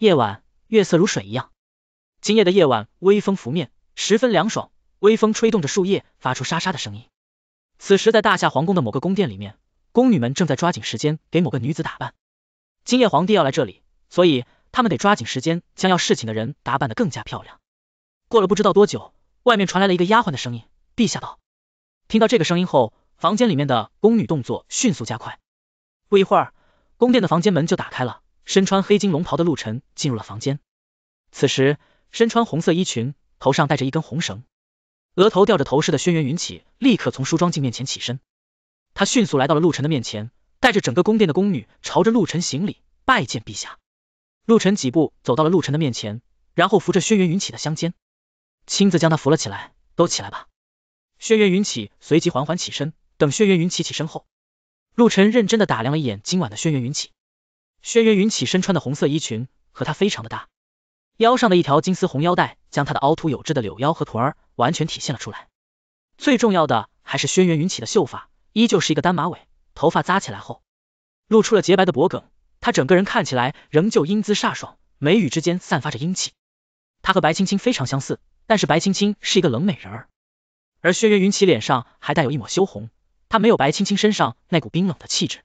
夜晚，月色如水一样。今夜的夜晚，微风拂面，十分凉爽。微风吹动着树叶，发出沙沙的声音。此时，在大夏皇宫的某个宫殿里面，宫女们正在抓紧时间给某个女子打扮。今夜皇帝要来这里，所以他们得抓紧时间，将要侍寝的人打扮的更加漂亮。过了不知道多久，外面传来了一个丫鬟的声音：“陛下道。”听到这个声音后，房间里面的宫女动作迅速加快。不一会儿，宫殿的房间门就打开了。身穿黑金龙袍的陆晨进入了房间，此时身穿红色衣裙，头上戴着一根红绳，额头吊着头饰的轩辕云起立刻从梳妆镜面前起身，他迅速来到了陆晨的面前，带着整个宫殿的宫女朝着陆晨行礼，拜见陛下。陆晨几步走到了陆晨的面前，然后扶着轩辕云起的香肩，亲自将他扶了起来，都起来吧。轩辕云起随即缓缓起身，等轩辕云起起身后，陆晨认真的打量了一眼今晚的轩辕云起。轩辕云起身穿的红色衣裙和她非常的搭，腰上的一条金丝红腰带将她的凹凸有致的柳腰和臀儿完全体现了出来。最重要的还是轩辕云起的秀发，依旧是一个单马尾，头发扎起来后，露出了洁白的脖梗。她整个人看起来仍旧英姿飒爽，眉宇之间散发着英气。她和白青青非常相似，但是白青青是一个冷美人，而轩辕云起脸上还带有一抹羞红，她没有白青青身上那股冰冷的气质，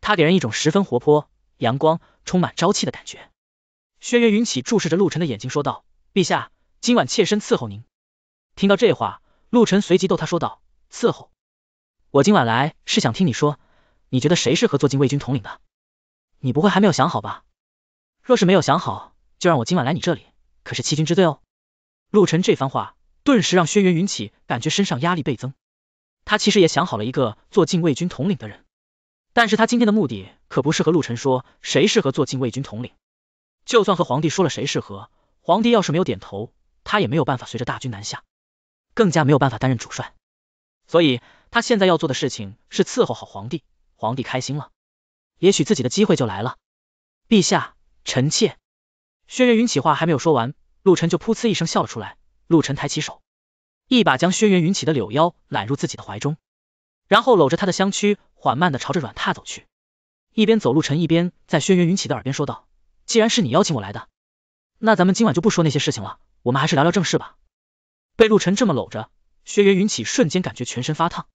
她给人一种十分活泼。阳光，充满朝气的感觉。轩辕云起注视着陆晨的眼睛说道：“陛下，今晚妾身伺候您。”听到这话，陆晨随即逗他说道：“伺候？我今晚来是想听你说，你觉得谁适合做禁卫军统领的？你不会还没有想好吧？若是没有想好，就让我今晚来你这里，可是欺君之罪哦。”陆晨这番话，顿时让轩辕云起感觉身上压力倍增。他其实也想好了一个做禁卫军统领的人。但是他今天的目的可不是和陆晨说谁适合做禁卫军统领，就算和皇帝说了谁适合，皇帝要是没有点头，他也没有办法随着大军南下，更加没有办法担任主帅。所以他现在要做的事情是伺候好皇帝，皇帝开心了，也许自己的机会就来了。陛下，臣妾，轩辕云起话还没有说完，陆晨就噗呲一声笑了出来。陆晨抬起手，一把将轩辕云起的柳腰揽入自己的怀中。然后搂着他的香躯，缓慢的朝着软榻走去，一边走路晨一边在轩辕云起的耳边说道：“既然是你邀请我来的，那咱们今晚就不说那些事情了，我们还是聊聊正事吧。”被陆晨这么搂着，轩辕云起瞬间感觉全身发烫，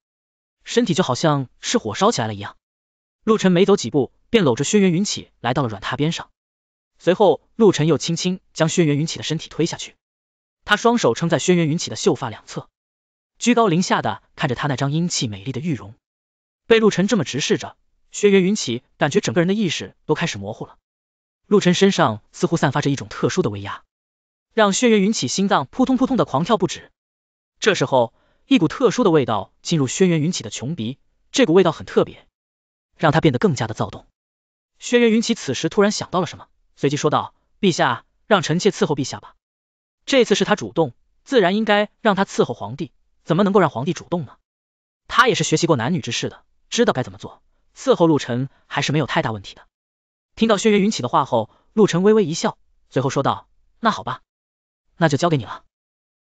身体就好像是火烧起来了一样。陆晨没走几步，便搂着轩辕云起来到了软榻边上，随后陆晨又轻轻将轩辕云起的身体推下去，他双手撑在轩辕云起的秀发两侧。居高临下的看着他那张英气美丽的玉容，被陆晨这么直视着，轩辕云起感觉整个人的意识都开始模糊了。陆晨身上似乎散发着一种特殊的威压，让轩辕云起心脏扑通扑通的狂跳不止。这时候，一股特殊的味道进入轩辕云起的穷鼻，这股味道很特别，让他变得更加的躁动。轩辕云起此时突然想到了什么，随即说道：“陛下，让臣妾伺候陛下吧。这次是他主动，自然应该让他伺候皇帝。”怎么能够让皇帝主动呢？他也是学习过男女之事的，知道该怎么做，伺候陆晨还是没有太大问题的。听到轩辕云起的话后，陆晨微微一笑，随后说道：“那好吧，那就交给你了。”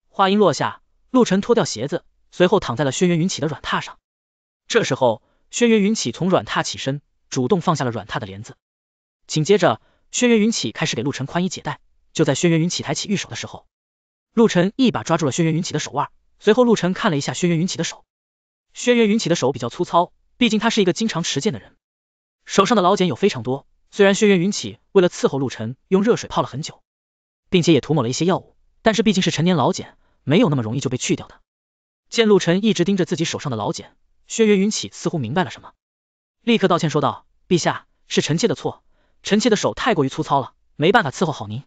话音落下，陆晨脱掉鞋子，随后躺在了轩辕云起的软榻上。这时候，轩辕云起从软榻起身，主动放下了软榻的帘子。紧接着，轩辕云起开始给陆晨宽衣解带。就在轩辕云起抬起玉手的时候，陆晨一把抓住了轩辕云起的手腕。随后，陆晨看了一下轩辕云起的手，轩辕云起的手比较粗糙，毕竟他是一个经常持剑的人，手上的老茧有非常多。虽然轩辕云起为了伺候陆晨用热水泡了很久，并且也涂抹了一些药物，但是毕竟是陈年老茧，没有那么容易就被去掉的。见陆晨一直盯着自己手上的老茧，轩辕云起似乎明白了什么，立刻道歉说道：“陛下，是臣妾的错，臣妾的手太过于粗糙了，没办法伺候好您。”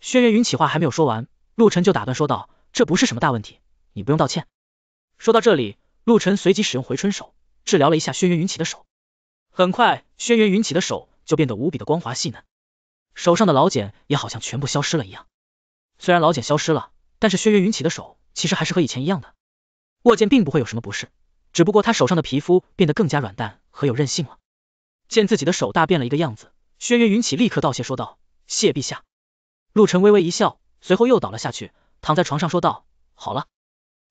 轩辕云起话还没有说完，陆晨就打断说道：“这不是什么大问题。”你不用道歉。说到这里，陆晨随即使用回春手治疗了一下轩辕云起的手，很快轩辕云起的手就变得无比的光滑细嫩，手上的老茧也好像全部消失了一样。虽然老茧消失了，但是轩辕云起的手其实还是和以前一样的，握剑并不会有什么不适，只不过他手上的皮肤变得更加软弹和有韧性了。见自己的手大变了一个样子，轩辕云起立刻道谢说道：“谢陛下。”陆晨微微一笑，随后又倒了下去，躺在床上说道：“好了。”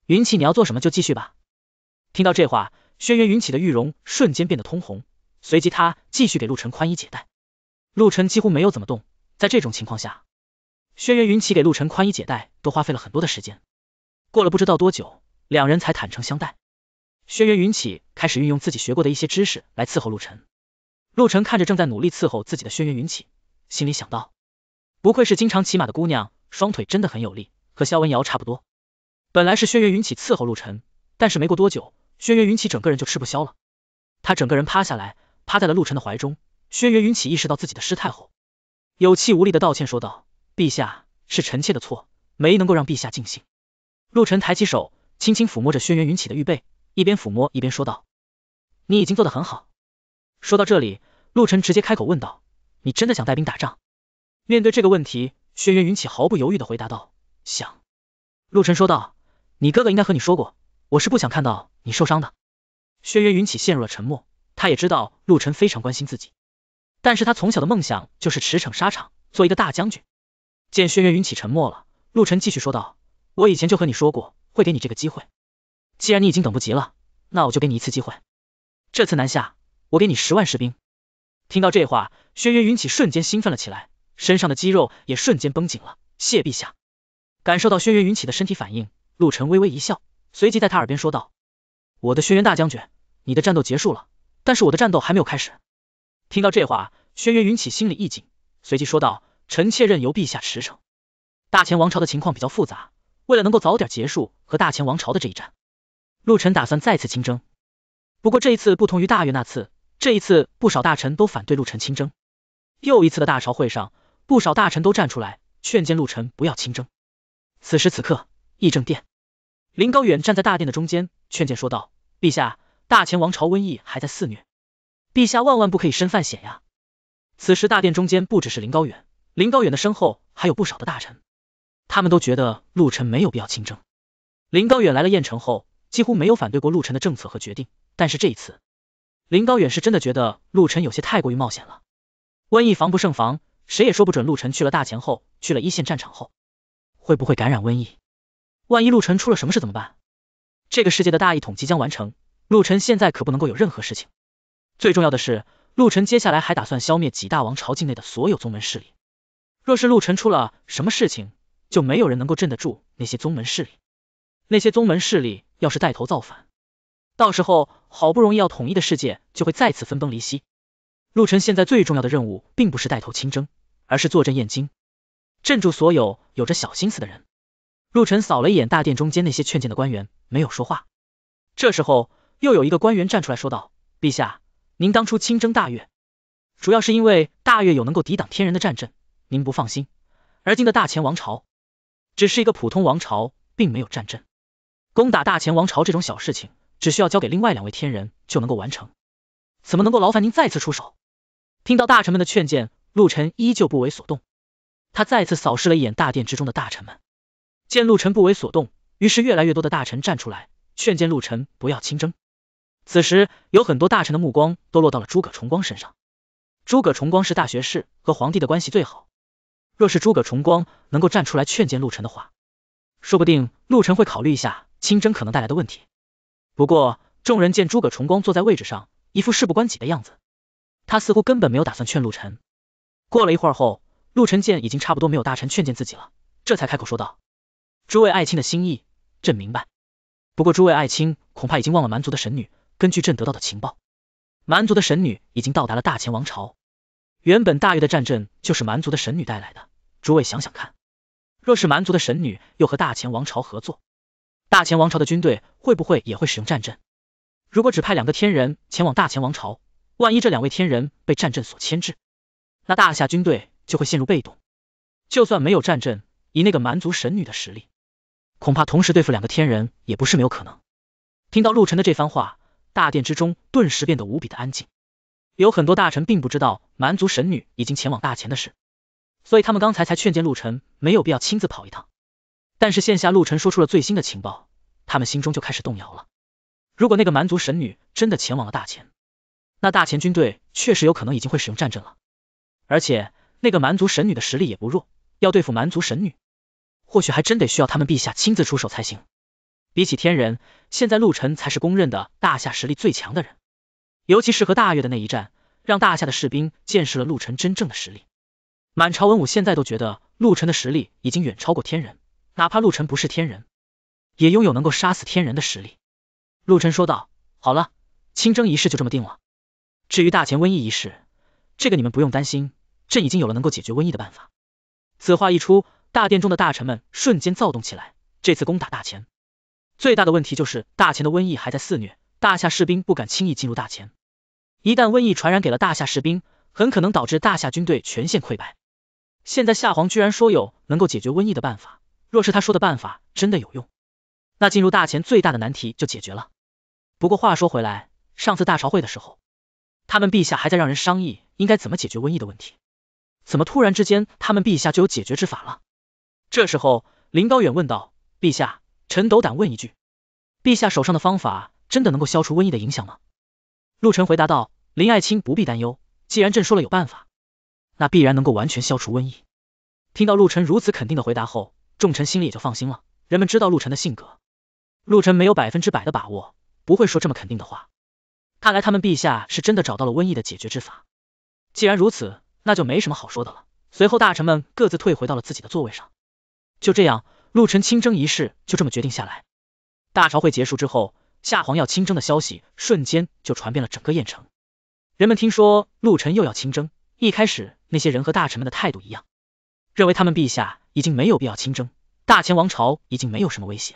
云起，你要做什么就继续吧。听到这话，轩辕云起的玉容瞬间变得通红，随即他继续给陆晨宽衣解带。陆晨几乎没有怎么动，在这种情况下，轩辕云起给陆晨宽衣解带都花费了很多的时间。过了不知道多久，两人才坦诚相待。轩辕云起开始运用自己学过的一些知识来伺候陆晨。陆晨看着正在努力伺候自己的轩辕云起，心里想到，不愧是经常骑马的姑娘，双腿真的很有力，和萧文瑶差不多。本来是轩辕云起伺候陆晨，但是没过多久，轩辕云起整个人就吃不消了，他整个人趴下来，趴在了陆晨的怀中。轩辕云起意识到自己的失态后，有气无力的道歉说道：“陛下，是臣妾的错，没能够让陛下尽兴。”陆晨抬起手，轻轻抚摸着轩辕云起的玉背，一边抚摸一边说道：“你已经做得很好。”说到这里，陆晨直接开口问道：“你真的想带兵打仗？”面对这个问题，轩辕云起毫不犹豫的回答道：“想。”陆晨说道。你哥哥应该和你说过，我是不想看到你受伤的。轩辕云起陷入了沉默，他也知道陆晨非常关心自己，但是他从小的梦想就是驰骋沙场，做一个大将军。见轩辕云起沉默了，陆晨继续说道，我以前就和你说过，会给你这个机会。既然你已经等不及了，那我就给你一次机会。这次南下，我给你十万士兵。听到这话，轩辕云起瞬间兴奋了起来，身上的肌肉也瞬间绷紧了。谢陛下！感受到轩辕云起的身体反应。陆晨微微一笑，随即在他耳边说道：“我的轩辕大将军，你的战斗结束了，但是我的战斗还没有开始。”听到这话，轩辕云起心里一紧，随即说道：“臣妾任由陛下驰骋。”大前王朝的情况比较复杂，为了能够早点结束和大前王朝的这一战，陆晨打算再次亲征。不过这一次不同于大月那次，这一次不少大臣都反对陆晨亲征。又一次的大朝会上，不少大臣都站出来劝谏陆晨不要亲征。此时此刻，议政殿。林高远站在大殿的中间，劝谏说道：“陛下，大前王朝瘟疫还在肆虐，陛下万万不可以身犯险呀。”此时大殿中间不只是林高远，林高远的身后还有不少的大臣，他们都觉得陆晨没有必要亲征。林高远来了燕城后，几乎没有反对过陆晨的政策和决定，但是这一次，林高远是真的觉得陆晨有些太过于冒险了。瘟疫防不胜防，谁也说不准陆晨去了大前后，去了一线战场后，会不会感染瘟疫。万一陆晨出了什么事怎么办？这个世界的大一统即将完成，陆晨现在可不能够有任何事情。最重要的是，陆晨接下来还打算消灭几大王朝境内的所有宗门势力。若是陆晨出了什么事情，就没有人能够镇得住那些宗门势力。那些宗门势力要是带头造反，到时候好不容易要统一的世界就会再次分崩离析。陆晨现在最重要的任务并不是带头亲征，而是坐镇燕京，镇住所有有着小心思的人。陆晨扫了一眼大殿中间那些劝谏的官员，没有说话。这时候，又有一个官员站出来说道：“陛下，您当初亲征大越，主要是因为大越有能够抵挡天人的战阵，您不放心。而今的大前王朝只是一个普通王朝，并没有战阵，攻打大前王朝这种小事情，只需要交给另外两位天人就能够完成，怎么能够劳烦您再次出手？”听到大臣们的劝谏，陆晨依旧不为所动。他再次扫视了一眼大殿之中的大臣们。见陆晨不为所动，于是越来越多的大臣站出来劝谏陆晨不要亲征。此时有很多大臣的目光都落到了诸葛崇光身上。诸葛崇光是大学士，和皇帝的关系最好。若是诸葛崇光能够站出来劝谏陆晨的话，说不定陆晨会考虑一下亲征可能带来的问题。不过众人见诸葛崇光坐在位置上，一副事不关己的样子，他似乎根本没有打算劝陆晨。过了一会儿后，陆晨见已经差不多没有大臣劝谏自己了，这才开口说道。诸位爱卿的心意，朕明白。不过诸位爱卿恐怕已经忘了，蛮族的神女根据朕得到的情报，蛮族的神女已经到达了大前王朝。原本大越的战阵就是蛮族的神女带来的。诸位想想看，若是蛮族的神女又和大前王朝合作，大前王朝的军队会不会也会使用战阵？如果只派两个天人前往大前王朝，万一这两位天人被战阵所牵制，那大夏军队就会陷入被动。就算没有战阵，以那个蛮族神女的实力，恐怕同时对付两个天人也不是没有可能。听到陆晨的这番话，大殿之中顿时变得无比的安静。有很多大臣并不知道蛮族神女已经前往大前的事，所以他们刚才才劝谏陆晨没有必要亲自跑一趟。但是现下陆晨说出了最新的情报，他们心中就开始动摇了。如果那个蛮族神女真的前往了大前，那大前军队确实有可能已经会使用战阵了。而且那个蛮族神女的实力也不弱，要对付蛮族神女。或许还真得需要他们陛下亲自出手才行。比起天人，现在陆晨才是公认的大夏实力最强的人。尤其是和大月的那一战，让大夏的士兵见识了陆晨真正的实力。满朝文武现在都觉得陆晨的实力已经远超过天人，哪怕陆晨不是天人，也拥有能够杀死天人的实力。陆晨说道：“好了，清征仪式就这么定了。至于大前瘟疫一事，这个你们不用担心，朕已经有了能够解决瘟疫的办法。”此话一出。大殿中的大臣们瞬间躁动起来。这次攻打大秦最大的问题就是大秦的瘟疫还在肆虐，大夏士兵不敢轻易进入大秦。一旦瘟疫传染给了大夏士兵，很可能导致大夏军队全线溃败。现在夏皇居然说有能够解决瘟疫的办法，若是他说的办法真的有用，那进入大秦最大的难题就解决了。不过话说回来，上次大朝会的时候，他们陛下还在让人商议应该怎么解决瘟疫的问题，怎么突然之间他们陛下就有解决之法了？这时候，林高远问道：“陛下，臣斗胆问一句，陛下手上的方法真的能够消除瘟疫的影响吗？”陆晨回答道：“林爱卿不必担忧，既然朕说了有办法，那必然能够完全消除瘟疫。”听到陆晨如此肯定的回答后，众臣心里也就放心了。人们知道陆晨的性格，陆晨没有百分之百的把握，不会说这么肯定的话。看来他们陛下是真的找到了瘟疫的解决之法。既然如此，那就没什么好说的了。随后，大臣们各自退回到了自己的座位上。就这样，陆晨亲征一事就这么决定下来。大朝会结束之后，夏皇要亲征的消息瞬间就传遍了整个燕城。人们听说陆晨又要亲征，一开始那些人和大臣们的态度一样，认为他们陛下已经没有必要亲征，大前王朝已经没有什么威胁。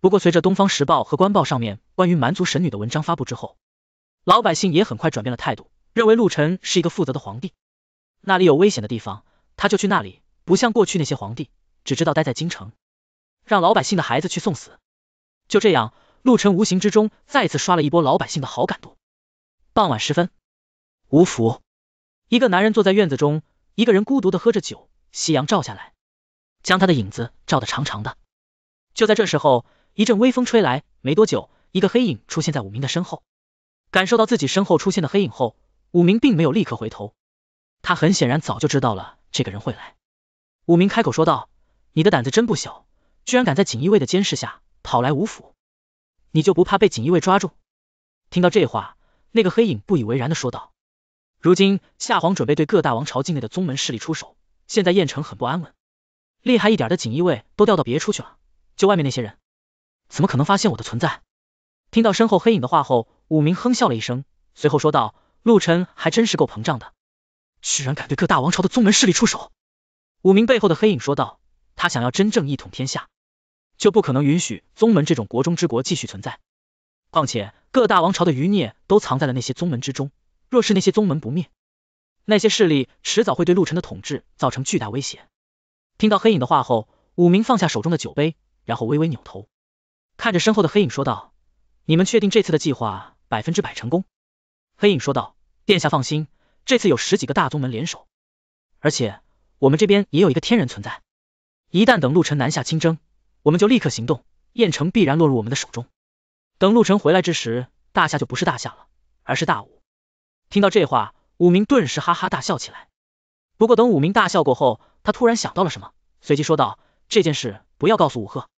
不过随着东方时报和官报上面关于蛮族神女的文章发布之后，老百姓也很快转变了态度，认为陆晨是一个负责的皇帝，那里有危险的地方他就去那里，不像过去那些皇帝。只知道待在京城，让老百姓的孩子去送死。就这样，陆晨无形之中再次刷了一波老百姓的好感度。傍晚时分，吴福，一个男人坐在院子中，一个人孤独的喝着酒。夕阳照下来，将他的影子照得长长的。就在这时候，一阵微风吹来，没多久，一个黑影出现在武明的身后。感受到自己身后出现的黑影后，武明并没有立刻回头，他很显然早就知道了这个人会来。武明开口说道。你的胆子真不小，居然敢在锦衣卫的监视下跑来吴府，你就不怕被锦衣卫抓住？听到这话，那个黑影不以为然的说道。如今夏皇准备对各大王朝境内的宗门势力出手，现在燕城很不安稳，厉害一点的锦衣卫都调到别处去了，就外面那些人，怎么可能发现我的存在？听到身后黑影的话后，武明哼笑了一声，随后说道，陆晨还真是够膨胀的，居然敢对各大王朝的宗门势力出手。武明背后的黑影说道。他想要真正一统天下，就不可能允许宗门这种国中之国继续存在。况且各大王朝的余孽都藏在了那些宗门之中，若是那些宗门不灭，那些势力迟早会对陆晨的统治造成巨大威胁。听到黑影的话后，武明放下手中的酒杯，然后微微扭头，看着身后的黑影说道：“你们确定这次的计划百分之百成功？”黑影说道：“殿下放心，这次有十几个大宗门联手，而且我们这边也有一个天人存在。”一旦等陆晨南下亲征，我们就立刻行动，燕城必然落入我们的手中。等陆晨回来之时，大夏就不是大夏了，而是大武。听到这话，武明顿时哈哈大笑起来。不过等武明大笑过后，他突然想到了什么，随即说道：“这件事不要告诉武赫。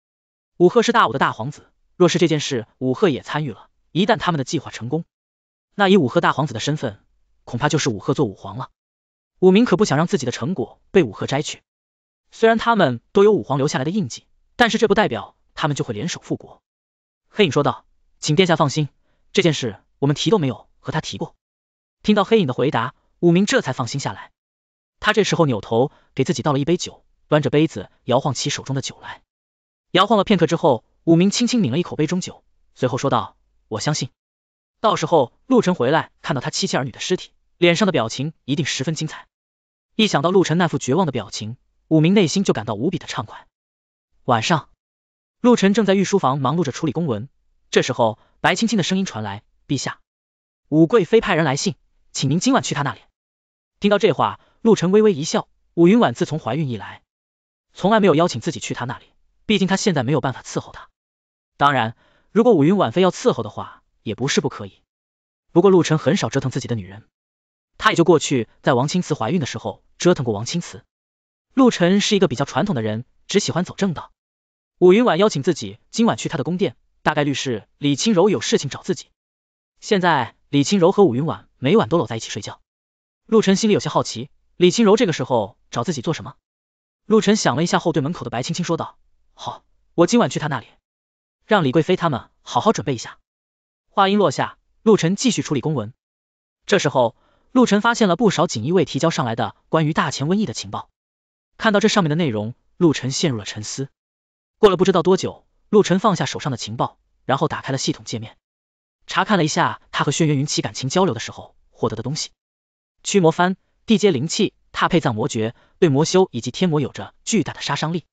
武赫是大武的大皇子，若是这件事武赫也参与了，一旦他们的计划成功，那以武赫大皇子的身份，恐怕就是武赫做武皇了。”武明可不想让自己的成果被武赫摘去。虽然他们都有武皇留下来的印记，但是这不代表他们就会联手复国。黑影说道：“请殿下放心，这件事我们提都没有和他提过。”听到黑影的回答，武明这才放心下来。他这时候扭头给自己倒了一杯酒，端着杯子摇晃起手中的酒来。摇晃了片刻之后，武明轻轻抿了一口杯中酒，随后说道：“我相信，到时候陆晨回来看到他妻妾儿女的尸体，脸上的表情一定十分精彩。一想到陆晨那副绝望的表情。”武明内心就感到无比的畅快。晚上，陆晨正在御书房忙碌着处理公文，这时候白青青的声音传来：“陛下，武贵妃派人来信，请您今晚去她那里。”听到这话，陆晨微微一笑。武云婉自从怀孕以来，从来没有邀请自己去她那里，毕竟她现在没有办法伺候她。当然，如果武云婉非要伺候的话，也不是不可以。不过陆晨很少折腾自己的女人，他也就过去在王青瓷怀孕的时候折腾过王青瓷。陆晨是一个比较传统的人，只喜欢走正道。武云婉邀请自己今晚去他的宫殿，大概率是李清柔有事情找自己。现在李清柔和武云婉每晚都搂在一起睡觉，陆晨心里有些好奇，李清柔这个时候找自己做什么？陆晨想了一下后，对门口的白青青说道：“好，我今晚去他那里，让李贵妃他们好好准备一下。”话音落下，陆晨继续处理公文。这时候，陆晨发现了不少锦衣卫提交上来的关于大前瘟疫的情报。看到这上面的内容，陆晨陷入了沉思。过了不知道多久，陆晨放下手上的情报，然后打开了系统界面，查看了一下他和轩辕云奇感情交流的时候获得的东西。驱魔幡，地阶灵气、踏配葬魔诀，对魔修以及天魔有着巨大的杀伤力。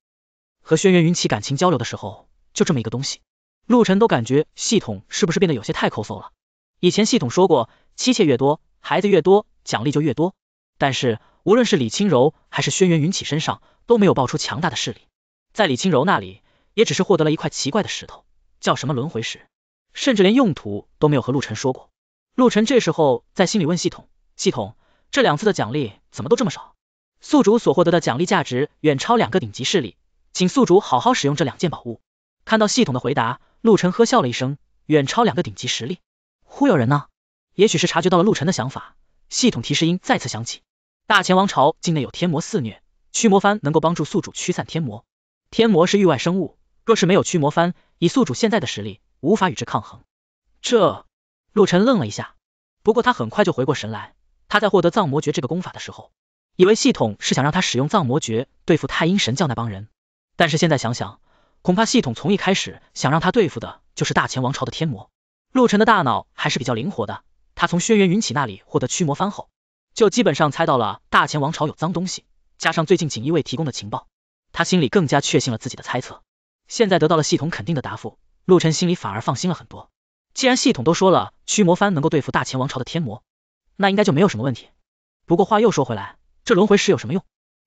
和轩辕云奇感情交流的时候，就这么一个东西，陆晨都感觉系统是不是变得有些太抠搜了？以前系统说过，妻妾越多，孩子越多，奖励就越多，但是。无论是李清柔还是轩辕云起身上都没有爆出强大的势力，在李清柔那里也只是获得了一块奇怪的石头，叫什么轮回石，甚至连用途都没有和陆晨说过。陆晨这时候在心里问系统：系统，这两次的奖励怎么都这么少？宿主所获得的奖励价值远超两个顶级势力，请宿主好好使用这两件宝物。看到系统的回答，陆晨呵笑了一声，远超两个顶级实力，忽悠人呢？也许是察觉到了陆晨的想法，系统提示音再次响起。大前王朝境内有天魔肆虐，驱魔幡能够帮助宿主驱散天魔。天魔是域外生物，若是没有驱魔幡，以宿主现在的实力，无法与之抗衡。这，陆晨愣了一下，不过他很快就回过神来。他在获得藏魔诀这个功法的时候，以为系统是想让他使用藏魔诀对付太阴神教那帮人，但是现在想想，恐怕系统从一开始想让他对付的就是大前王朝的天魔。陆晨的大脑还是比较灵活的，他从轩辕云起那里获得驱魔幡后。就基本上猜到了大前王朝有脏东西，加上最近锦衣卫提供的情报，他心里更加确信了自己的猜测。现在得到了系统肯定的答复，陆晨心里反而放心了很多。既然系统都说了驱魔幡能够对付大前王朝的天魔，那应该就没有什么问题。不过话又说回来，这轮回石有什么用？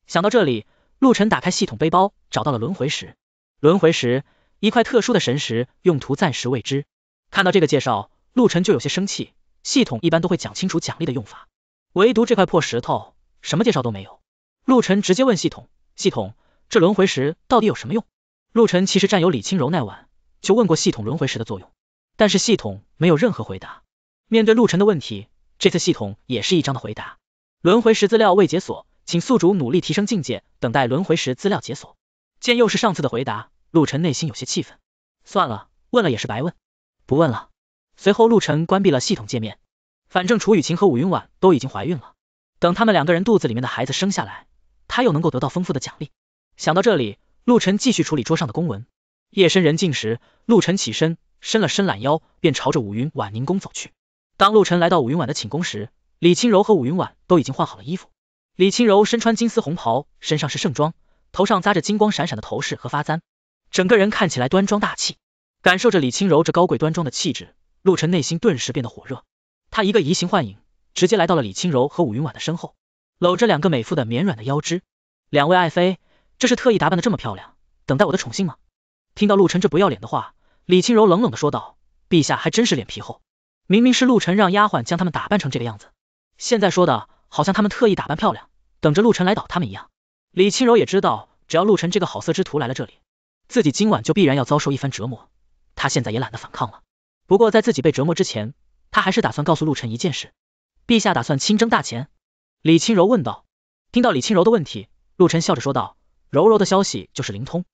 想到这里，陆晨打开系统背包，找到了轮回石。轮回石，一块特殊的神石，用途暂时未知。看到这个介绍，陆晨就有些生气。系统一般都会讲清楚奖励的用法。唯独这块破石头，什么介绍都没有。陆晨直接问系统，系统，这轮回石到底有什么用？陆晨其实占有李清柔那晚就问过系统轮回石的作用，但是系统没有任何回答。面对陆晨的问题，这次系统也是一张的回答，轮回石资料未解锁，请宿主努力提升境界，等待轮回石资料解锁。见又是上次的回答，陆晨内心有些气愤，算了，问了也是白问，不问了。随后陆晨关闭了系统界面。反正楚雨晴和武云婉都已经怀孕了，等他们两个人肚子里面的孩子生下来，他又能够得到丰富的奖励。想到这里，陆晨继续处理桌上的公文。夜深人静时，陆晨起身伸了伸懒腰，便朝着武云婉宁宫走去。当陆晨来到武云婉的寝宫时，李青柔和武云婉都已经换好了衣服。李青柔身穿金丝红袍，身上是盛装，头上扎着金光闪闪的头饰和发簪，整个人看起来端庄大气。感受着李青柔这高贵端庄的气质，陆晨内心顿时变得火热。他一个移形换影，直接来到了李清柔和武云婉的身后，搂着两个美妇的绵软的腰肢。两位爱妃，这是特意打扮的这么漂亮，等待我的宠幸吗？听到陆晨这不要脸的话，李清柔冷冷的说道：“陛下还真是脸皮厚，明明是陆晨让丫鬟将他们打扮成这个样子，现在说的好像他们特意打扮漂亮，等着陆晨来倒他们一样。”李清柔也知道，只要陆晨这个好色之徒来了这里，自己今晚就必然要遭受一番折磨。他现在也懒得反抗了。不过在自己被折磨之前，他还是打算告诉陆晨一件事，陛下打算亲征大秦。李清柔问道。听到李清柔的问题，陆晨笑着说道：“柔柔的消息就是灵通，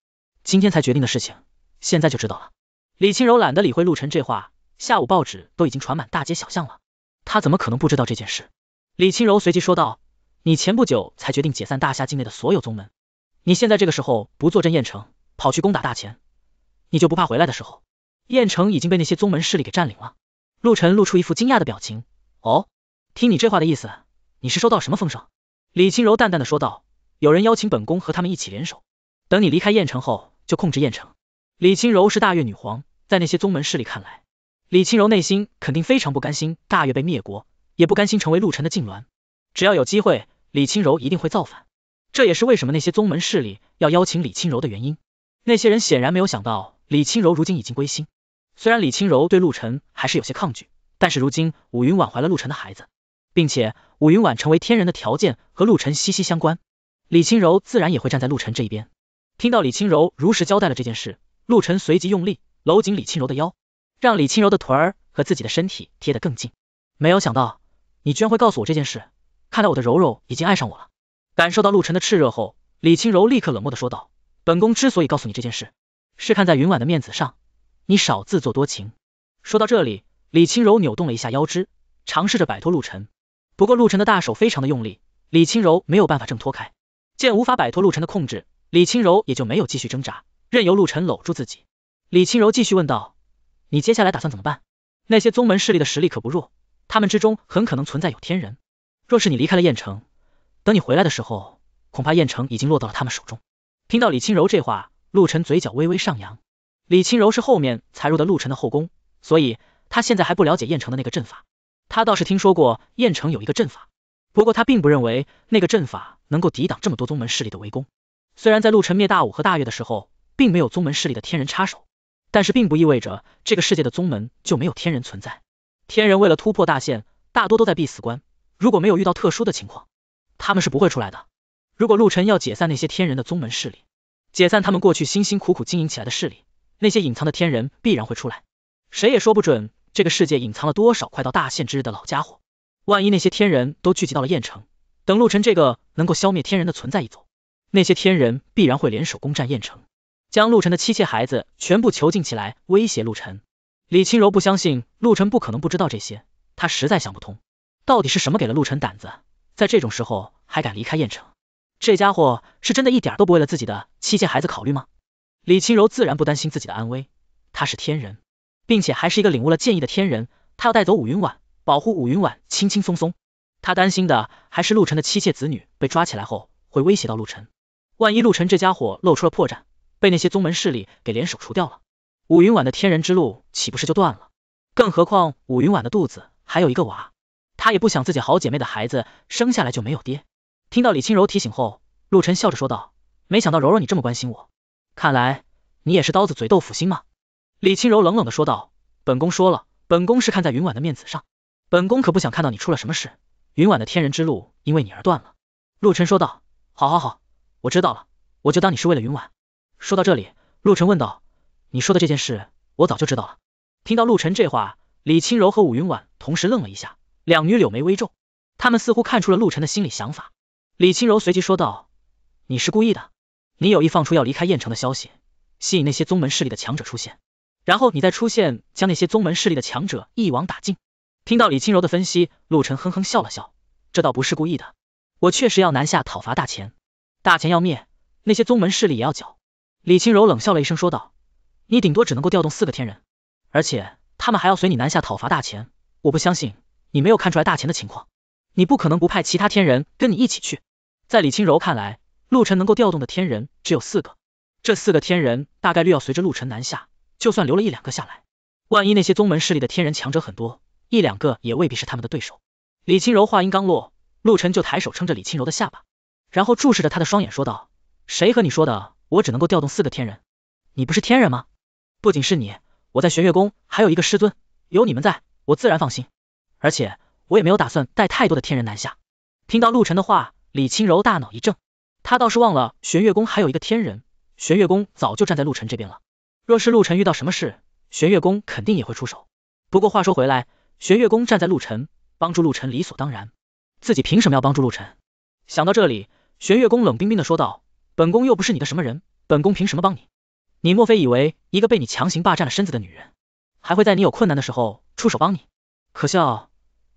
今天才决定的事情，现在就知道了。”李清柔懒得理会陆晨这话，下午报纸都已经传满大街小巷了，他怎么可能不知道这件事？李清柔随即说道：“你前不久才决定解散大夏境内的所有宗门，你现在这个时候不坐镇燕城，跑去攻打大秦，你就不怕回来的时候，燕城已经被那些宗门势力给占领了？”陆晨露出一副惊讶的表情，哦，听你这话的意思，你是收到什么风声？李清柔淡淡的说道，有人邀请本宫和他们一起联手，等你离开燕城后，就控制燕城。李清柔是大越女皇，在那些宗门势力看来，李清柔内心肯定非常不甘心大越被灭国，也不甘心成为陆晨的禁脔，只要有机会，李清柔一定会造反，这也是为什么那些宗门势力要邀请李清柔的原因。那些人显然没有想到李清柔如今已经归心。虽然李清柔对陆晨还是有些抗拒，但是如今武云婉怀了陆晨的孩子，并且武云婉成为天人的条件和陆晨息息相关，李清柔自然也会站在陆晨这一边。听到李清柔如实交代了这件事，陆晨随即用力搂紧李清柔的腰，让李清柔的臀儿和自己的身体贴得更近。没有想到你居然会告诉我这件事，看来我的柔柔已经爱上我了。感受到陆晨的炽热后，李清柔立刻冷漠的说道：“本宫之所以告诉你这件事，是看在云婉的面子上。”你少自作多情。说到这里，李清柔扭动了一下腰肢，尝试着摆脱陆晨，不过陆晨的大手非常的用力，李清柔没有办法挣脱开。见无法摆脱陆晨的控制，李清柔也就没有继续挣扎，任由陆晨搂住自己。李清柔继续问道，你接下来打算怎么办？那些宗门势力的实力可不弱，他们之中很可能存在有天人，若是你离开了燕城，等你回来的时候，恐怕燕城已经落到了他们手中。听到李清柔这话，陆晨嘴角微微上扬。李清柔是后面才入的陆晨的后宫，所以他现在还不了解燕城的那个阵法。他倒是听说过燕城有一个阵法，不过他并不认为那个阵法能够抵挡这么多宗门势力的围攻。虽然在陆晨灭大武和大月的时候，并没有宗门势力的天人插手，但是并不意味着这个世界的宗门就没有天人存在。天人为了突破大限，大多都在闭死关，如果没有遇到特殊的情况，他们是不会出来的。如果陆晨要解散那些天人的宗门势力，解散他们过去辛辛苦苦经营起来的势力。那些隐藏的天人必然会出来，谁也说不准这个世界隐藏了多少快到大限之日的老家伙。万一那些天人都聚集到了燕城，等陆晨这个能够消灭天人的存在一走，那些天人必然会联手攻占燕城，将陆晨的妻妾孩子全部囚禁起来，威胁陆晨。李清柔不相信陆晨不可能不知道这些，他实在想不通，到底是什么给了陆晨胆子，在这种时候还敢离开燕城？这家伙是真的一点都不为了自己的妻妾孩子考虑吗？李清柔自然不担心自己的安危，她是天人，并且还是一个领悟了剑意的天人，她要带走武云婉，保护武云婉，轻轻松松。她担心的还是陆晨的妻妾子女被抓起来后，会威胁到陆晨。万一陆晨这家伙露出了破绽，被那些宗门势力给联手除掉了，武云婉的天人之路岂不是就断了？更何况武云婉的肚子还有一个娃，她也不想自己好姐妹的孩子生下来就没有爹。听到李清柔提醒后，陆晨笑着说道：“没想到柔柔你这么关心我。”看来你也是刀子嘴豆腐心吗？李清柔冷冷的说道。本宫说了，本宫是看在云婉的面子上，本宫可不想看到你出了什么事，云婉的天人之路因为你而断了。陆晨说道。好，好，好，我知道了，我就当你是为了云婉。说到这里，陆晨问道，你说的这件事，我早就知道了。听到陆晨这话，李清柔和武云婉同时愣了一下，两女柳眉微皱，她们似乎看出了陆晨的心理想法。李清柔随即说道，你是故意的。你有意放出要离开燕城的消息，吸引那些宗门势力的强者出现，然后你再出现，将那些宗门势力的强者一网打尽。听到李清柔的分析，陆晨哼哼笑了笑，这倒不是故意的，我确实要南下讨伐大钱，大钱要灭，那些宗门势力也要剿。李清柔冷笑了一声，说道，你顶多只能够调动四个天人，而且他们还要随你南下讨伐大钱，我不相信你没有看出来大钱的情况，你不可能不派其他天人跟你一起去。在李清柔看来。陆晨能够调动的天人只有四个，这四个天人大概率要随着陆晨南下，就算留了一两个下来，万一那些宗门势力的天人强者很多，一两个也未必是他们的对手。李青柔话音刚落，陆晨就抬手撑着李青柔的下巴，然后注视着他的双眼说道：“谁和你说的我只能够调动四个天人？你不是天人吗？不仅是你，我在玄月宫还有一个师尊，有你们在我自然放心。而且我也没有打算带太多的天人南下。”听到陆晨的话，李青柔大脑一怔。他倒是忘了玄月宫还有一个天人，玄月宫早就站在陆晨这边了。若是陆晨遇到什么事，玄月宫肯定也会出手。不过话说回来，玄月宫站在陆晨，帮助陆晨理所当然，自己凭什么要帮助陆晨？想到这里，玄月宫冷冰冰的说道：“本宫又不是你的什么人，本宫凭什么帮你？你莫非以为一个被你强行霸占了身子的女人，还会在你有困难的时候出手帮你？可笑，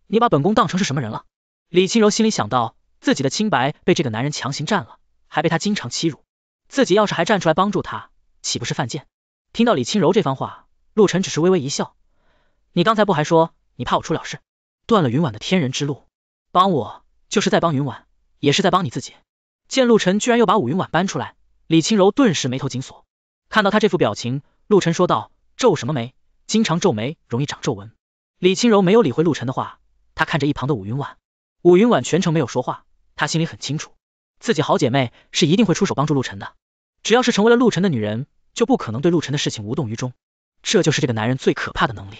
你把本宫当成是什么人了？”李清柔心里想到，自己的清白被这个男人强行占了。还被他经常欺辱，自己要是还站出来帮助他，岂不是犯贱？听到李清柔这番话，陆晨只是微微一笑。你刚才不还说你怕我出了事，断了云婉的天人之路，帮我就是在帮云婉，也是在帮你自己。见陆晨居然又把武云婉搬出来，李清柔顿时眉头紧锁。看到他这副表情，陆晨说道，皱什么眉？经常皱眉容易长皱纹。李清柔没有理会陆晨的话，他看着一旁的武云婉，武云婉全程没有说话，他心里很清楚。自己好姐妹是一定会出手帮助陆晨的，只要是成为了陆晨的女人，就不可能对陆晨的事情无动于衷，这就是这个男人最可怕的能力。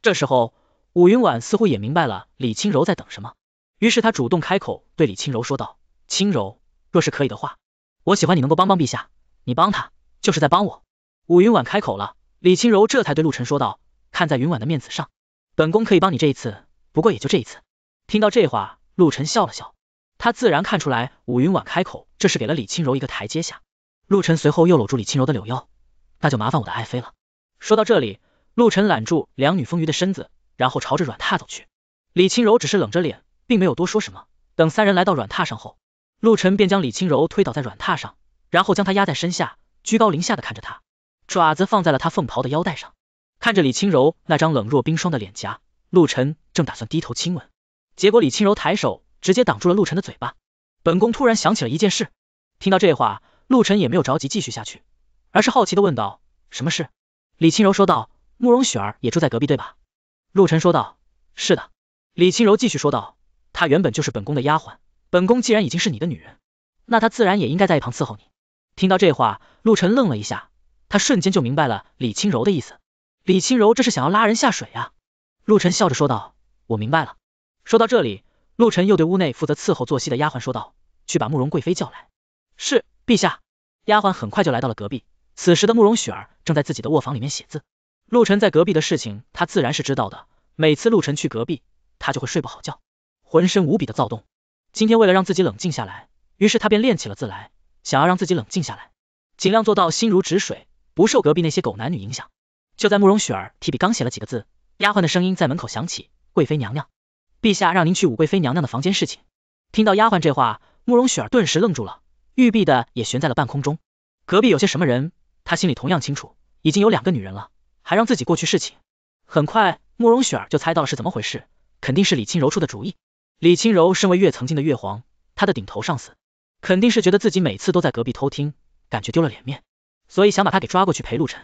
这时候，武云婉似乎也明白了李清柔在等什么，于是她主动开口对李清柔说道：“清柔，若是可以的话，我喜欢你能够帮帮陛下，你帮他就是在帮我。”武云婉开口了，李清柔这才对陆晨说道：“看在云婉的面子上，本宫可以帮你这一次，不过也就这一次。”听到这话，陆晨笑了笑。他自然看出来，武云婉开口，这是给了李清柔一个台阶下。陆晨随后又搂住李清柔的柳腰，那就麻烦我的爱妃了。说到这里，陆晨揽住两女丰腴的身子，然后朝着软榻走去。李清柔只是冷着脸，并没有多说什么。等三人来到软榻上后，陆晨便将李清柔推倒在软榻上，然后将她压在身下，居高临下的看着她，爪子放在了她凤袍的腰带上，看着李清柔那张冷若冰霜的脸颊，陆晨正打算低头亲吻，结果李清柔抬手。直接挡住了陆晨的嘴巴。本宫突然想起了一件事。听到这话，陆晨也没有着急继续下去，而是好奇的问道：“什么事？”李清柔说道：“慕容雪儿也住在隔壁，对吧？”陆晨说道：“是的。”李清柔继续说道：“她原本就是本宫的丫鬟，本宫既然已经是你的女人，那她自然也应该在一旁伺候你。”听到这话，陆晨愣了一下，他瞬间就明白了李清柔的意思。李清柔这是想要拉人下水呀。陆晨笑着说道：“我明白了。”说到这里。陆晨又对屋内负责伺候作息的丫鬟说道：“去把慕容贵妃叫来。”“是，陛下。”丫鬟很快就来到了隔壁。此时的慕容雪儿正在自己的卧房里面写字。陆晨在隔壁的事情，他自然是知道的。每次陆晨去隔壁，他就会睡不好觉，浑身无比的躁动。今天为了让自己冷静下来，于是他便练起了字来，想要让自己冷静下来，尽量做到心如止水，不受隔壁那些狗男女影响。就在慕容雪儿提笔刚写了几个字，丫鬟的声音在门口响起：“贵妃娘娘。”陛下让您去武贵妃娘娘的房间侍寝。听到丫鬟这话，慕容雪儿顿时愣住了，玉璧的也悬在了半空中。隔壁有些什么人？她心里同样清楚，已经有两个女人了，还让自己过去侍寝。很快，慕容雪儿就猜到了是怎么回事，肯定是李清柔出的主意。李清柔身为越曾经的越皇，她的顶头上司，肯定是觉得自己每次都在隔壁偷听，感觉丢了脸面，所以想把她给抓过去陪陆晨。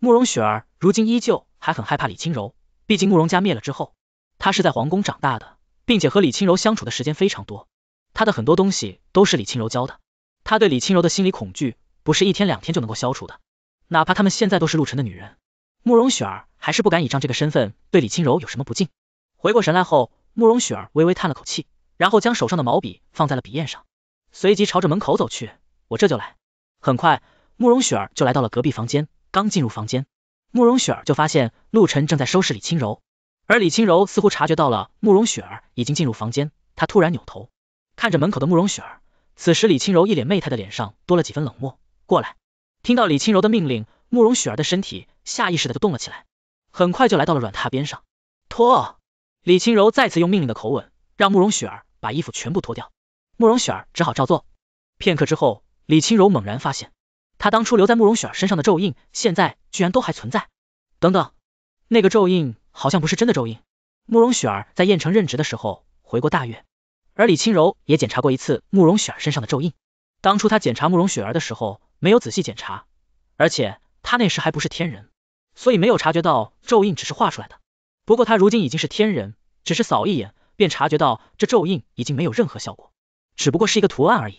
慕容雪儿如今依旧还很害怕李清柔，毕竟慕容家灭了之后。她是在皇宫长大的，并且和李清柔相处的时间非常多，她的很多东西都是李清柔教的，她对李清柔的心理恐惧不是一天两天就能够消除的，哪怕他们现在都是陆晨的女人，慕容雪儿还是不敢倚仗这个身份对李清柔有什么不敬。回过神来后，慕容雪儿微微叹了口气，然后将手上的毛笔放在了笔砚上，随即朝着门口走去，我这就来。很快，慕容雪儿就来到了隔壁房间，刚进入房间，慕容雪儿就发现陆晨正在收拾李清柔。而李清柔似乎察觉到了慕容雪儿已经进入房间，她突然扭头看着门口的慕容雪儿。此时李清柔一脸媚态的脸上多了几分冷漠。过来！听到李清柔的命令，慕容雪儿的身体下意识的就动了起来，很快就来到了软榻边上。脱！李清柔再次用命令的口吻让慕容雪儿把衣服全部脱掉。慕容雪儿只好照做。片刻之后，李清柔猛然发现，她当初留在慕容雪儿身上的咒印，现在居然都还存在。等等，那个咒印。好像不是真的咒印，慕容雪儿在燕城任职的时候回过大院，而李青柔也检查过一次慕容雪儿身上的咒印。当初他检查慕容雪儿的时候没有仔细检查，而且他那时还不是天人，所以没有察觉到咒印只是画出来的。不过他如今已经是天人，只是扫一眼便察觉到这咒印已经没有任何效果，只不过是一个图案而已。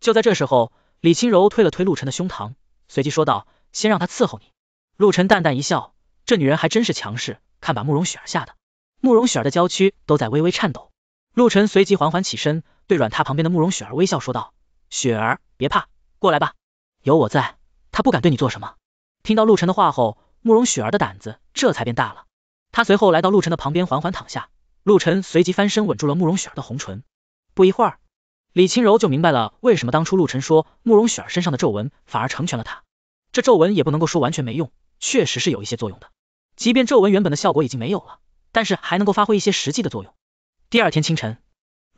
就在这时候，李青柔推了推陆晨的胸膛，随即说道：“先让他伺候你。”陆晨淡淡一笑。这女人还真是强势，看把慕容雪儿吓的，慕容雪儿的娇躯都在微微颤抖。陆晨随即缓缓起身，对软榻旁边的慕容雪儿微笑说道：“雪儿，别怕，过来吧，有我在，他不敢对你做什么。”听到陆晨的话后，慕容雪儿的胆子这才变大了。她随后来到陆晨的旁边，缓缓躺下。陆晨随即翻身，吻住了慕容雪儿的红唇。不一会儿，李清柔就明白了为什么当初陆晨说慕容雪儿身上的皱纹反而成全了她。这皱纹也不能够说完全没用，确实是有一些作用的。即便皱纹原本的效果已经没有了，但是还能够发挥一些实际的作用。第二天清晨，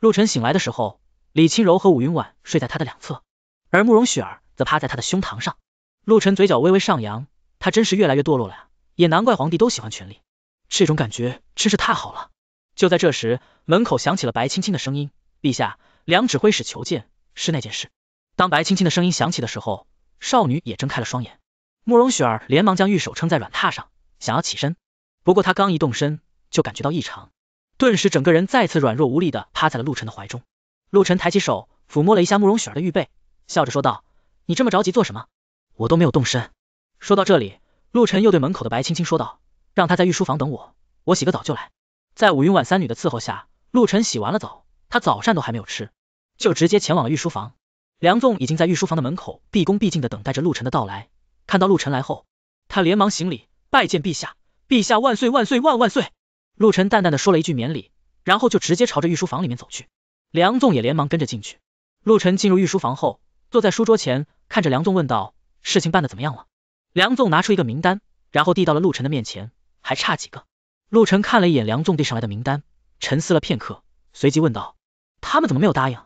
陆晨醒来的时候，李清柔和武云婉睡在他的两侧，而慕容雪儿则趴在他的胸膛上。陆晨嘴角微微上扬，他真是越来越堕落了呀，也难怪皇帝都喜欢权力，这种感觉真是太好了。就在这时，门口响起了白青青的声音：“陛下，梁指挥使求见。”是那件事。当白青青的声音响起的时候，少女也睁开了双眼，慕容雪儿连忙将玉手撑在软榻上。想要起身，不过他刚一动身，就感觉到异常，顿时整个人再次软弱无力的趴在了陆晨的怀中。陆晨抬起手抚摸了一下慕容雪儿的玉背，笑着说道：“你这么着急做什么？我都没有动身。”说到这里，陆晨又对门口的白青青说道：“让他在御书房等我，我洗个澡就来。”在五云婉三女的伺候下，陆晨洗完了澡，他早膳都还没有吃，就直接前往了御书房。梁纵已经在御书房的门口毕恭毕敬的等待着陆晨的到来，看到陆晨来后，他连忙行礼。拜见陛下，陛下万岁万岁万万岁！陆晨淡淡的说了一句免礼，然后就直接朝着御书房里面走去。梁纵也连忙跟着进去。陆晨进入御书房后，坐在书桌前，看着梁纵问道：“事情办的怎么样了？”梁纵拿出一个名单，然后递到了陆晨的面前，还差几个。陆晨看了一眼梁纵递上来的名单，沉思了片刻，随即问道：“他们怎么没有答应？”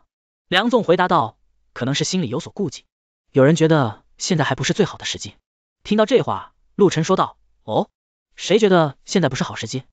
梁纵回答道：“可能是心里有所顾忌，有人觉得现在还不是最好的时机。”听到这话，陆晨说道。哦，谁觉得现在不是好时机？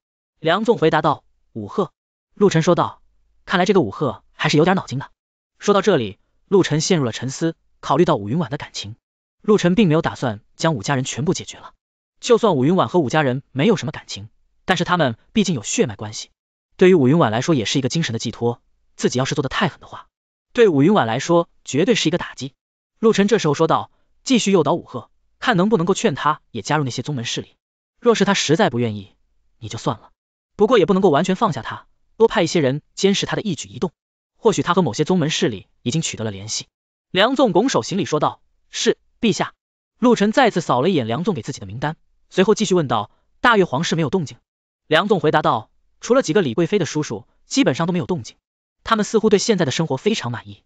梁纵回答道。武贺，陆晨说道。看来这个武贺还是有点脑筋的。说到这里，陆晨陷入了沉思，考虑到武云婉的感情，陆晨并没有打算将武家人全部解决了。就算武云婉和武家人没有什么感情，但是他们毕竟有血脉关系，对于武云婉来说也是一个精神的寄托。自己要是做的太狠的话，对武云婉来说绝对是一个打击。陆晨这时候说道，继续诱导武赫看能不能够劝他也加入那些宗门势力，若是他实在不愿意，你就算了。不过也不能够完全放下他，多派一些人监视他的一举一动，或许他和某些宗门势力已经取得了联系。梁纵拱手行礼说道：“是，陛下。”陆晨再次扫了一眼梁纵给自己的名单，随后继续问道：“大越皇室没有动静？”梁纵回答道：“除了几个李贵妃的叔叔，基本上都没有动静，他们似乎对现在的生活非常满意。”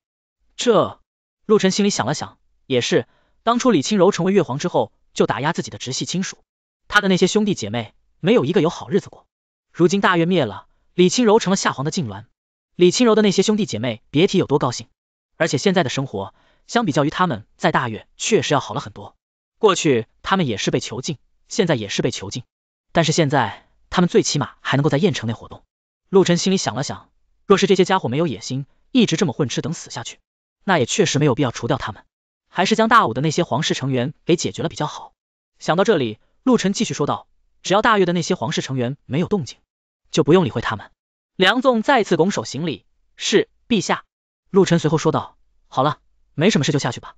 这，陆晨心里想了想，也是。当初李清柔成为越皇之后，就打压自己的直系亲属，他的那些兄弟姐妹没有一个有好日子过。如今大月灭了，李清柔成了夏皇的痉挛，李清柔的那些兄弟姐妹别提有多高兴。而且现在的生活相比较于他们在大月，确实要好了很多，过去他们也是被囚禁，现在也是被囚禁，但是现在他们最起码还能够在燕城内活动。陆晨心里想了想，若是这些家伙没有野心，一直这么混吃等死下去，那也确实没有必要除掉他们。还是将大武的那些皇室成员给解决了比较好。想到这里，陆晨继续说道：“只要大越的那些皇室成员没有动静，就不用理会他们。”梁纵再次拱手行礼：“是，陛下。”陆晨随后说道：“好了，没什么事就下去吧。”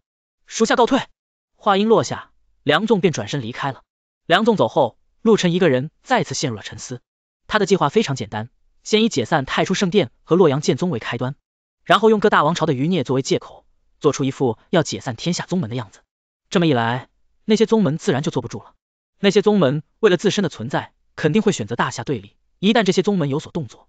属下告退。话音落下，梁纵便转身离开了。梁纵走后，陆晨一个人再次陷入了沉思。他的计划非常简单，先以解散太初圣殿和洛阳剑宗为开端，然后用各大王朝的余孽作为借口。做出一副要解散天下宗门的样子，这么一来，那些宗门自然就坐不住了。那些宗门为了自身的存在，肯定会选择大夏对立。一旦这些宗门有所动作，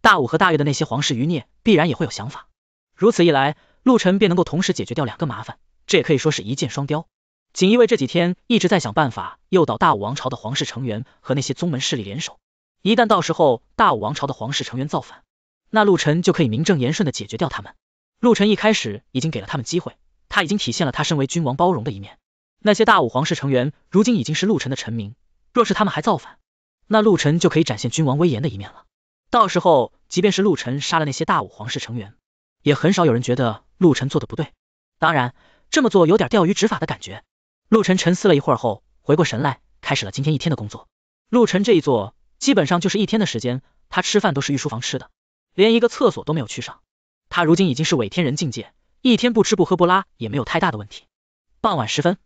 大武和大岳的那些皇室余孽必然也会有想法。如此一来，陆晨便能够同时解决掉两个麻烦，这也可以说是一箭双雕。锦衣卫这几天一直在想办法诱导大武王朝的皇室成员和那些宗门势力联手。一旦到时候大武王朝的皇室成员造反，那陆晨就可以名正言顺的解决掉他们。陆晨一开始已经给了他们机会，他已经体现了他身为君王包容的一面。那些大武皇室成员如今已经是陆晨的臣民，若是他们还造反，那陆晨就可以展现君王威严的一面了。到时候，即便是陆晨杀了那些大武皇室成员，也很少有人觉得陆晨做的不对。当然，这么做有点钓鱼执法的感觉。陆晨沉思了一会儿后，回过神来，开始了今天一天的工作。陆晨这一坐基本上就是一天的时间，他吃饭都是御书房吃的，连一个厕所都没有去上。他如今已经是伪天人境界，一天不吃不喝不拉也没有太大的问题。傍晚时分，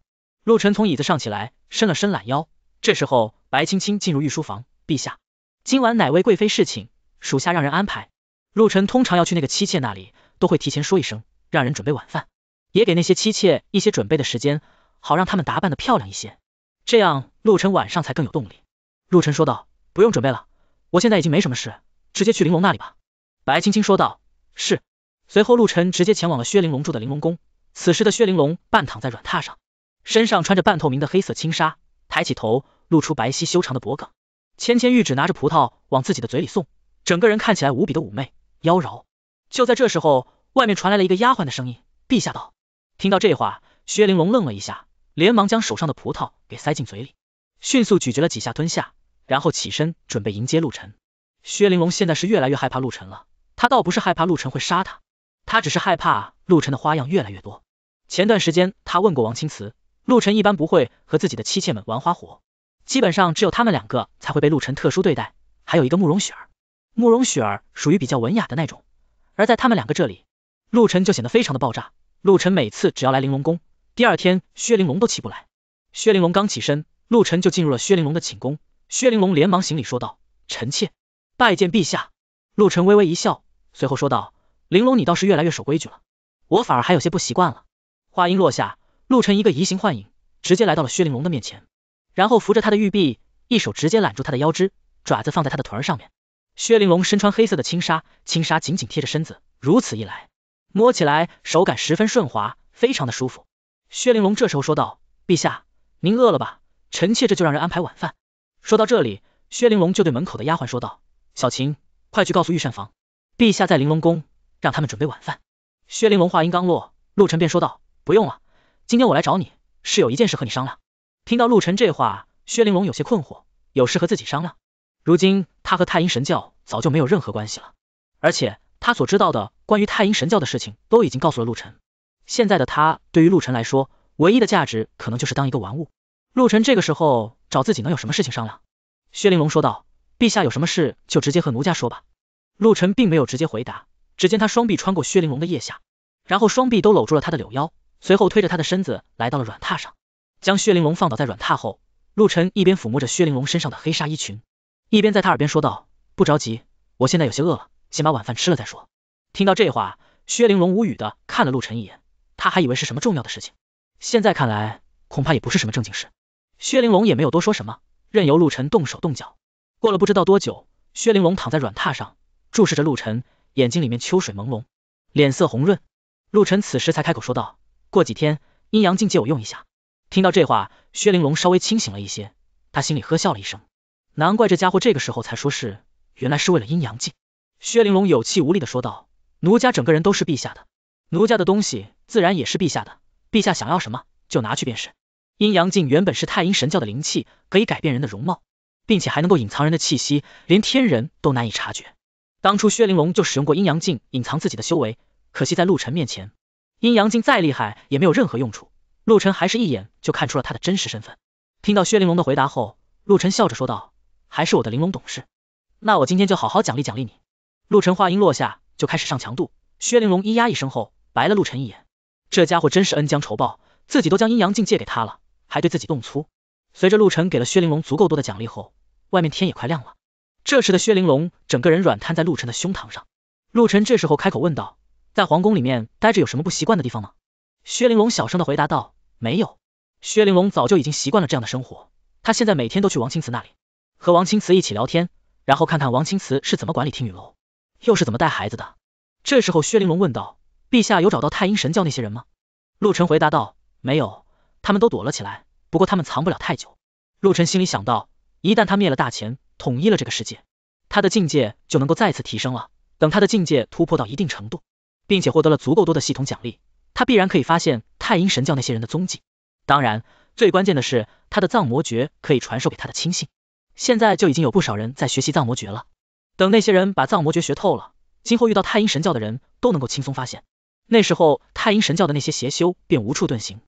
陆晨从椅子上起来，伸了伸懒腰。这时候，白青青进入御书房，陛下，今晚哪位贵妃侍寝？属下让人安排。陆晨通常要去那个妻妾那里，都会提前说一声，让人准备晚饭，也给那些妻妾一些准备的时间，好让他们打扮的漂亮一些，这样陆晨晚上才更有动力。陆晨说道，不用准备了，我现在已经没什么事，直接去玲珑那里吧。白青青说道，是。随后，陆晨直接前往了薛玲珑住的玲珑宫。此时的薛玲珑半躺在软榻上，身上穿着半透明的黑色轻纱，抬起头露出白皙修长的脖颈，芊芊玉指拿着葡萄往自己的嘴里送，整个人看起来无比的妩媚妖娆。就在这时候，外面传来了一个丫鬟的声音：“陛下道。”听到这话，薛玲珑愣了一下，连忙将手上的葡萄给塞进嘴里，迅速咀嚼了几下吞下，然后起身准备迎接陆晨。薛玲珑现在是越来越害怕陆晨了，她倒不是害怕陆晨会杀她。他只是害怕陆晨的花样越来越多。前段时间，他问过王青瓷，陆晨一般不会和自己的妻妾们玩花活，基本上只有他们两个才会被陆晨特殊对待，还有一个慕容雪儿。慕容雪儿属于比较文雅的那种，而在他们两个这里，陆晨就显得非常的爆炸。陆晨每次只要来玲珑宫，第二天薛玲珑都起不来。薛玲珑刚起身，陆晨就进入了薛玲珑的寝宫。薛玲珑连忙行礼说道：“臣妾拜见陛下。”陆晨微微一笑，随后说道。玲珑，你倒是越来越守规矩了，我反而还有些不习惯了。话音落下，陆晨一个移形换影，直接来到了薛玲珑的面前，然后扶着她的玉臂，一手直接揽住她的腰肢，爪子放在她的臀儿上面。薛玲珑身穿黑色的轻纱，轻纱紧紧贴着身子，如此一来，摸起来手感十分顺滑，非常的舒服。薛玲珑这时候说道：“陛下，您饿了吧？臣妾这就让人安排晚饭。”说到这里，薛玲珑就对门口的丫鬟说道：“小晴，快去告诉御膳房，陛下在玲珑宫。”让他们准备晚饭。薛玲珑话音刚落，陆晨便说道：“不用了，今天我来找你，是有一件事和你商量。”听到陆晨这话，薛玲珑有些困惑，有事和自己商量？如今他和太阴神教早就没有任何关系了，而且他所知道的关于太阴神教的事情都已经告诉了陆晨。现在的他对于陆晨来说，唯一的价值可能就是当一个玩物。陆晨这个时候找自己能有什么事情商量？薛玲珑说道：“陛下有什么事就直接和奴家说吧。”陆晨并没有直接回答。只见他双臂穿过薛玲珑的腋下，然后双臂都搂住了她的柳腰，随后推着她的身子来到了软榻上，将薛玲珑放倒在软榻后，陆晨一边抚摸着薛玲珑身上的黑纱衣裙，一边在她耳边说道：“不着急，我现在有些饿了，先把晚饭吃了再说。”听到这话，薛玲珑无语的看了陆晨一眼，他还以为是什么重要的事情，现在看来恐怕也不是什么正经事。薛玲珑也没有多说什么，任由陆晨动手动脚。过了不知道多久，薛玲珑躺在软榻上，注视着陆晨。眼睛里面秋水朦胧，脸色红润，陆晨此时才开口说道：“过几天阴阳镜借我用一下。”听到这话，薛玲珑稍微清醒了一些，他心里呵笑了一声，难怪这家伙这个时候才说是，原来是为了阴阳镜。薛玲珑有气无力的说道：“奴家整个人都是陛下的，奴家的东西自然也是陛下的，陛下想要什么就拿去便是。”阴阳镜原本是太阴神教的灵气，可以改变人的容貌，并且还能够隐藏人的气息，连天人都难以察觉。当初薛玲珑就使用过阴阳镜隐藏自己的修为，可惜在陆晨面前，阴阳镜再厉害也没有任何用处，陆晨还是一眼就看出了他的真实身份。听到薛玲珑的回答后，陆晨笑着说道，还是我的玲珑懂事，那我今天就好好奖励奖励你。陆晨话音落下，就开始上强度。薛玲珑咿呀一声后，白了陆晨一眼，这家伙真是恩将仇报，自己都将阴阳镜借给他了，还对自己动粗。随着陆晨给了薛玲珑足够多的奖励后，外面天也快亮了。这时的薛玲珑整个人软瘫在陆晨的胸膛上，陆晨这时候开口问道：“在皇宫里面待着有什么不习惯的地方吗？”薛玲珑小声的回答道：“没有。”薛玲珑早就已经习惯了这样的生活，他现在每天都去王青瓷那里，和王青瓷一起聊天，然后看看王青瓷是怎么管理听雨楼，又是怎么带孩子的。这时候薛玲珑问道：“陛下有找到太阴神教那些人吗？”陆晨回答道：“没有，他们都躲了起来，不过他们藏不了太久。”陆晨心里想到，一旦他灭了大秦。统一了这个世界，他的境界就能够再次提升了。等他的境界突破到一定程度，并且获得了足够多的系统奖励，他必然可以发现太阴神教那些人的踪迹。当然，最关键的是他的藏魔诀可以传授给他的亲信。现在就已经有不少人在学习藏魔诀了。等那些人把藏魔诀学透了，今后遇到太阴神教的人都能够轻松发现。那时候，太阴神教的那些邪修便无处遁形。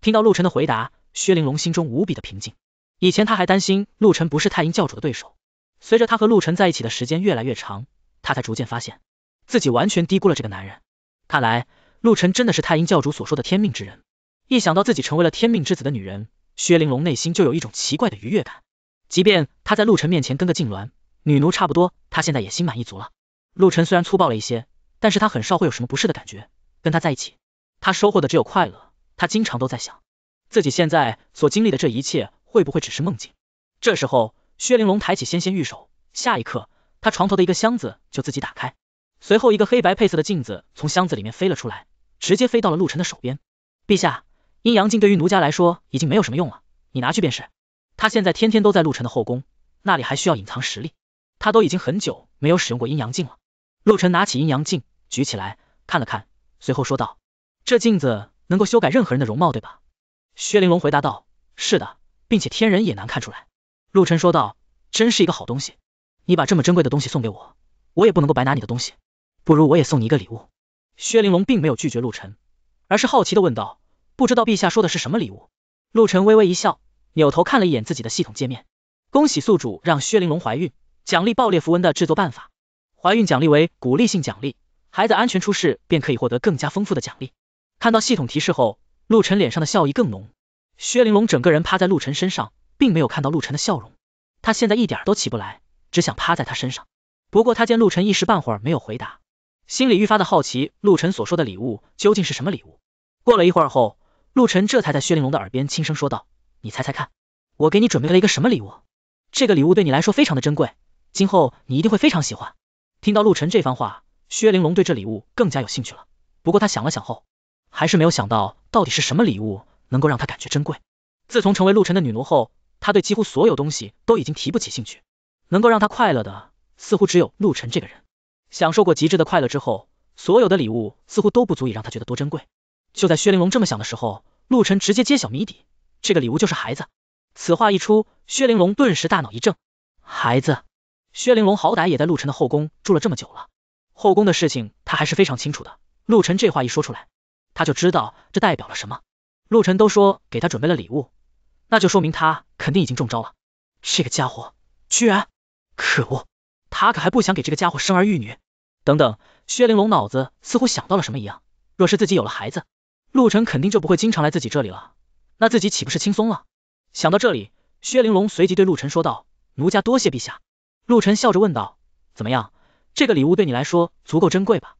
听到陆晨的回答，薛玲珑心中无比的平静。以前他还担心陆晨不是太阴教主的对手。随着他和陆晨在一起的时间越来越长，他才逐渐发现自己完全低估了这个男人。看来陆晨真的是太阴教主所说的天命之人。一想到自己成为了天命之子的女人，薛玲珑内心就有一种奇怪的愉悦感。即便她在陆晨面前跟个痉挛女奴差不多，她现在也心满意足了。陆晨虽然粗暴了一些，但是他很少会有什么不适的感觉。跟他在一起，他收获的只有快乐。他经常都在想，自己现在所经历的这一切会不会只是梦境？这时候。薛玲珑抬起纤纤玉手，下一刻，他床头的一个箱子就自己打开，随后一个黑白配色的镜子从箱子里面飞了出来，直接飞到了陆晨的手边。陛下，阴阳镜对于奴家来说已经没有什么用了，你拿去便是。他现在天天都在陆晨的后宫，那里还需要隐藏实力，他都已经很久没有使用过阴阳镜了。陆晨拿起阴阳镜，举起来看了看，随后说道：这镜子能够修改任何人的容貌，对吧？薛玲珑回答道：是的，并且天人也难看出来。陆晨说道：“真是一个好东西，你把这么珍贵的东西送给我，我也不能够白拿你的东西。不如我也送你一个礼物。”薛玲珑并没有拒绝陆晨，而是好奇的问道：“不知道陛下说的是什么礼物？”陆晨微微一笑，扭头看了一眼自己的系统界面，恭喜宿主让薛玲珑怀孕，奖励爆裂符文的制作办法，怀孕奖励为鼓励性奖励，孩子安全出世便可以获得更加丰富的奖励。看到系统提示后，陆晨脸上的笑意更浓。薛玲珑整个人趴在陆晨身上。并没有看到陆晨的笑容，他现在一点都起不来，只想趴在他身上。不过他见陆晨一时半会儿没有回答，心里愈发的好奇，陆晨所说的礼物究竟是什么礼物？过了一会儿后，陆晨这才在薛玲珑的耳边轻声说道：“你猜猜看，我给你准备了一个什么礼物？这个礼物对你来说非常的珍贵，今后你一定会非常喜欢。”听到陆晨这番话，薛玲珑对这礼物更加有兴趣了。不过他想了想后，还是没有想到到底是什么礼物能够让他感觉珍贵。自从成为陆晨的女奴后，他对几乎所有东西都已经提不起兴趣，能够让他快乐的似乎只有陆晨这个人。享受过极致的快乐之后，所有的礼物似乎都不足以让他觉得多珍贵。就在薛玲珑这么想的时候，陆晨直接揭晓谜底，这个礼物就是孩子。此话一出，薛玲珑顿时大脑一震，孩子。薛玲珑好歹也在陆晨的后宫住了这么久了，后宫的事情他还是非常清楚的。陆晨这话一说出来，他就知道这代表了什么。陆晨都说给他准备了礼物。那就说明他肯定已经中招了，这个家伙居然可恶，他可还不想给这个家伙生儿育女。等等，薛玲珑脑子似乎想到了什么一样，若是自己有了孩子，陆晨肯定就不会经常来自己这里了，那自己岂不是轻松了？想到这里，薛玲珑随即对陆晨说道：“奴家多谢陛下。”陆晨笑着问道：“怎么样，这个礼物对你来说足够珍贵吧？”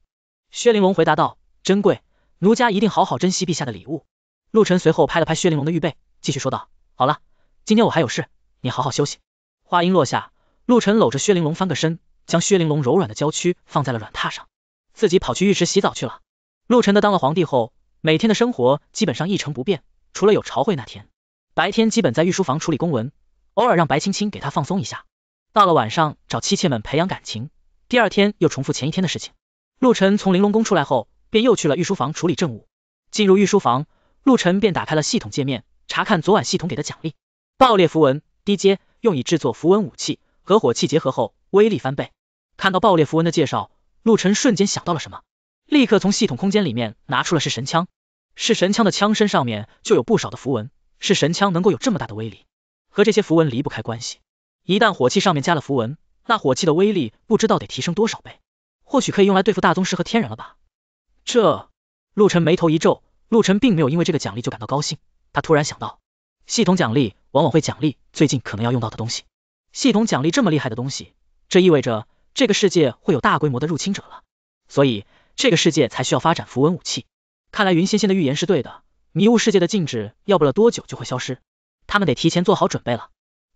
薛玲珑回答道：“珍贵，奴家一定好好珍惜陛下的礼物。”陆晨随后拍了拍薛玲珑的玉背，继续说道。好了，今天我还有事，你好好休息。话音落下，陆晨搂着薛玲珑翻个身，将薛玲珑柔软的娇躯放在了软榻上，自己跑去浴池洗澡去了。陆晨的当了皇帝后，每天的生活基本上一成不变，除了有朝会那天，白天基本在御书房处理公文，偶尔让白青青给他放松一下。到了晚上，找妻妾们培养感情，第二天又重复前一天的事情。陆晨从玲珑宫出来后，便又去了御书房处理政务。进入御书房，陆晨便打开了系统界面。查看昨晚系统给的奖励，爆裂符文 D 阶，用以制作符文武器和火器结合后威力翻倍。看到爆裂符文的介绍，陆晨瞬间想到了什么，立刻从系统空间里面拿出了噬神枪。噬神枪的枪身上面就有不少的符文，噬神枪能够有这么大的威力，和这些符文离不开关系。一旦火器上面加了符文，那火器的威力不知道得提升多少倍，或许可以用来对付大宗师和天人了吧？这，陆晨眉头一皱，陆晨并没有因为这个奖励就感到高兴。他突然想到，系统奖励往往会奖励最近可能要用到的东西。系统奖励这么厉害的东西，这意味着这个世界会有大规模的入侵者了，所以这个世界才需要发展符文武器。看来云仙仙的预言是对的，迷雾世界的禁止要不了多久就会消失，他们得提前做好准备了。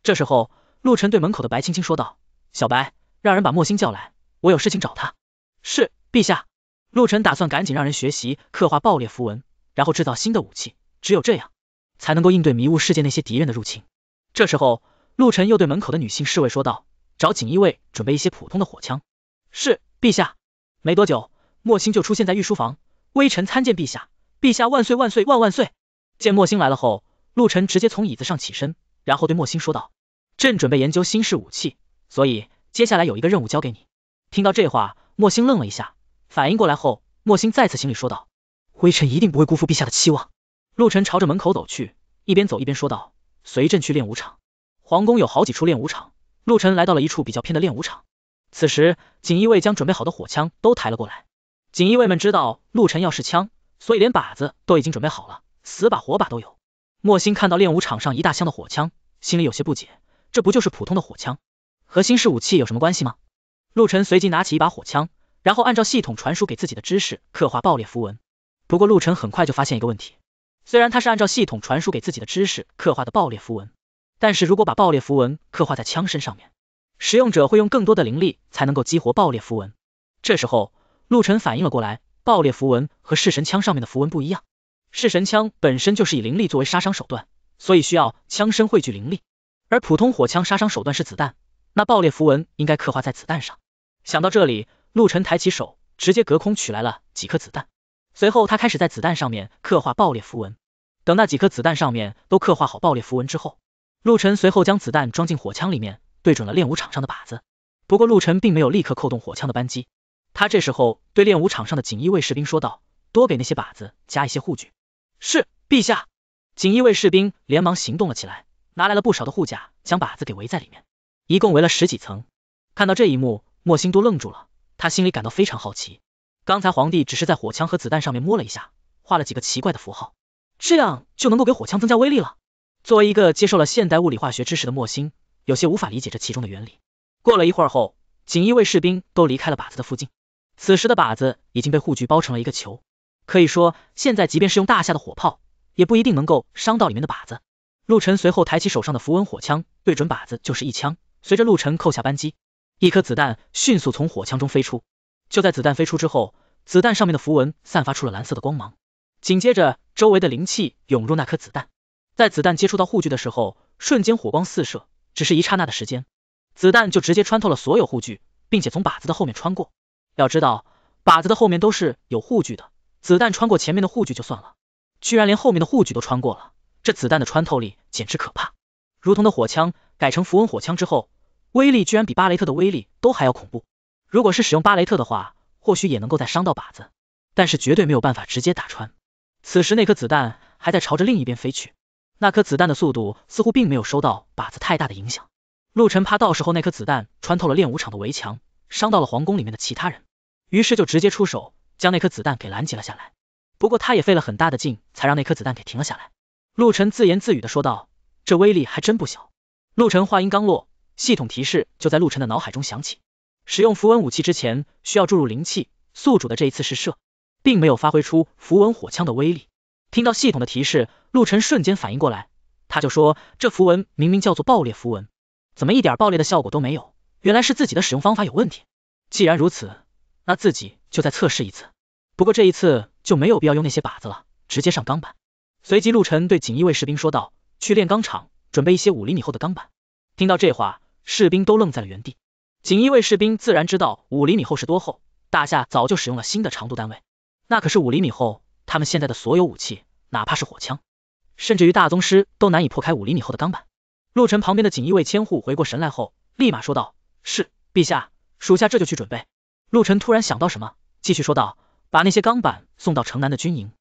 这时候，陆晨对门口的白青青说道：“小白，让人把莫星叫来，我有事情找他。”是，陛下。陆晨打算赶紧让人学习刻画爆裂符文，然后制造新的武器，只有这样。才能够应对迷雾世界那些敌人的入侵。这时候，陆晨又对门口的女性侍卫说道：“找锦衣卫准备一些普通的火枪。”是，陛下。没多久，莫星就出现在御书房。微臣参见陛下，陛下万岁万岁万万岁！见莫星来了后，陆晨直接从椅子上起身，然后对莫星说道：“朕准备研究新式武器，所以接下来有一个任务交给你。”听到这话，莫星愣了一下，反应过来后，莫星再次行礼说道：“微臣一定不会辜负陛下的期望。”陆晨朝着门口走去，一边走一边说道：“随朕去练武场。”皇宫有好几处练武场，陆晨来到了一处比较偏的练武场。此时，锦衣卫将准备好的火枪都抬了过来。锦衣卫们知道陆晨要试枪，所以连靶子都已经准备好了，死靶活靶都有。莫心看到练武场上一大箱的火枪，心里有些不解，这不就是普通的火枪，和新式武器有什么关系吗？陆晨随即拿起一把火枪，然后按照系统传输给自己的知识刻画爆裂符文。不过陆晨很快就发现一个问题。虽然它是按照系统传输给自己的知识刻画的爆裂符文，但是如果把爆裂符文刻画在枪身上面，使用者会用更多的灵力才能够激活爆裂符文。这时候，陆晨反应了过来，爆裂符文和弑神枪上面的符文不一样，弑神枪本身就是以灵力作为杀伤手段，所以需要枪身汇聚灵力，而普通火枪杀伤手段是子弹，那爆裂符文应该刻画在子弹上。想到这里，陆晨抬起手，直接隔空取来了几颗子弹。随后他开始在子弹上面刻画爆裂符文，等那几颗子弹上面都刻画好爆裂符文之后，陆晨随后将子弹装进火枪里面，对准了练武场上的靶子。不过陆晨并没有立刻扣动火枪的扳机，他这时候对练武场上的锦衣卫士兵说道，多给那些靶子加一些护具。是，陛下。锦衣卫士兵连忙行动了起来，拿来了不少的护甲，将靶子给围在里面，一共围了十几层。看到这一幕，莫辛都愣住了，他心里感到非常好奇。刚才皇帝只是在火枪和子弹上面摸了一下，画了几个奇怪的符号，这样就能够给火枪增加威力了。作为一个接受了现代物理化学知识的莫辛，有些无法理解这其中的原理。过了一会儿后，锦衣卫士兵都离开了靶子的附近，此时的靶子已经被护具包成了一个球，可以说现在即便是用大夏的火炮，也不一定能够伤到里面的靶子。陆晨随后抬起手上的符文火枪，对准靶子就是一枪，随着陆晨扣下扳机，一颗子弹迅速从火枪中飞出。就在子弹飞出之后，子弹上面的符文散发出了蓝色的光芒，紧接着周围的灵气涌入那颗子弹，在子弹接触到护具的时候，瞬间火光四射，只是一刹那的时间，子弹就直接穿透了所有护具，并且从靶子的后面穿过。要知道，靶子的后面都是有护具的，子弹穿过前面的护具就算了，居然连后面的护具都穿过了，这子弹的穿透力简直可怕。如同的火枪改成符文火枪之后，威力居然比巴雷特的威力都还要恐怖。如果是使用巴雷特的话，或许也能够再伤到靶子，但是绝对没有办法直接打穿。此时那颗子弹还在朝着另一边飞去，那颗子弹的速度似乎并没有受到靶子太大的影响。陆晨怕到时候那颗子弹穿透了练武场的围墙，伤到了皇宫里面的其他人，于是就直接出手将那颗子弹给拦截了下来。不过他也费了很大的劲，才让那颗子弹给停了下来。陆晨自言自语的说道：“这威力还真不小。”陆晨话音刚落，系统提示就在陆晨的脑海中响起。使用符文武器之前，需要注入灵气。宿主的这一次试射，并没有发挥出符文火枪的威力。听到系统的提示，陆晨瞬间反应过来，他就说，这符文明明叫做爆裂符文，怎么一点爆裂的效果都没有？原来是自己的使用方法有问题。既然如此，那自己就再测试一次。不过这一次就没有必要用那些靶子了，直接上钢板。随即陆晨对锦衣卫士兵说道，去炼钢厂准备一些五厘米厚的钢板。听到这话，士兵都愣在了原地。锦衣卫士兵自然知道五厘米厚是多厚，大夏早就使用了新的长度单位，那可是五厘米厚。他们现在的所有武器，哪怕是火枪，甚至于大宗师都难以破开五厘米厚的钢板。陆晨旁边的锦衣卫千户回过神来后，立马说道：“是，陛下，属下这就去准备。”陆晨突然想到什么，继续说道：“把那些钢板送到城南的军营，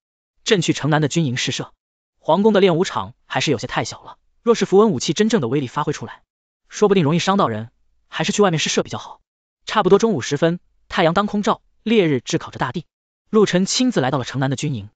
朕去城南的军营试射。皇宫的练武场还是有些太小了，若是符文武器真正的威力发挥出来，说不定容易伤到人。”还是去外面试射比较好。差不多中午时分，太阳当空照，烈日炙烤着大地。陆晨亲自来到了城南的军营，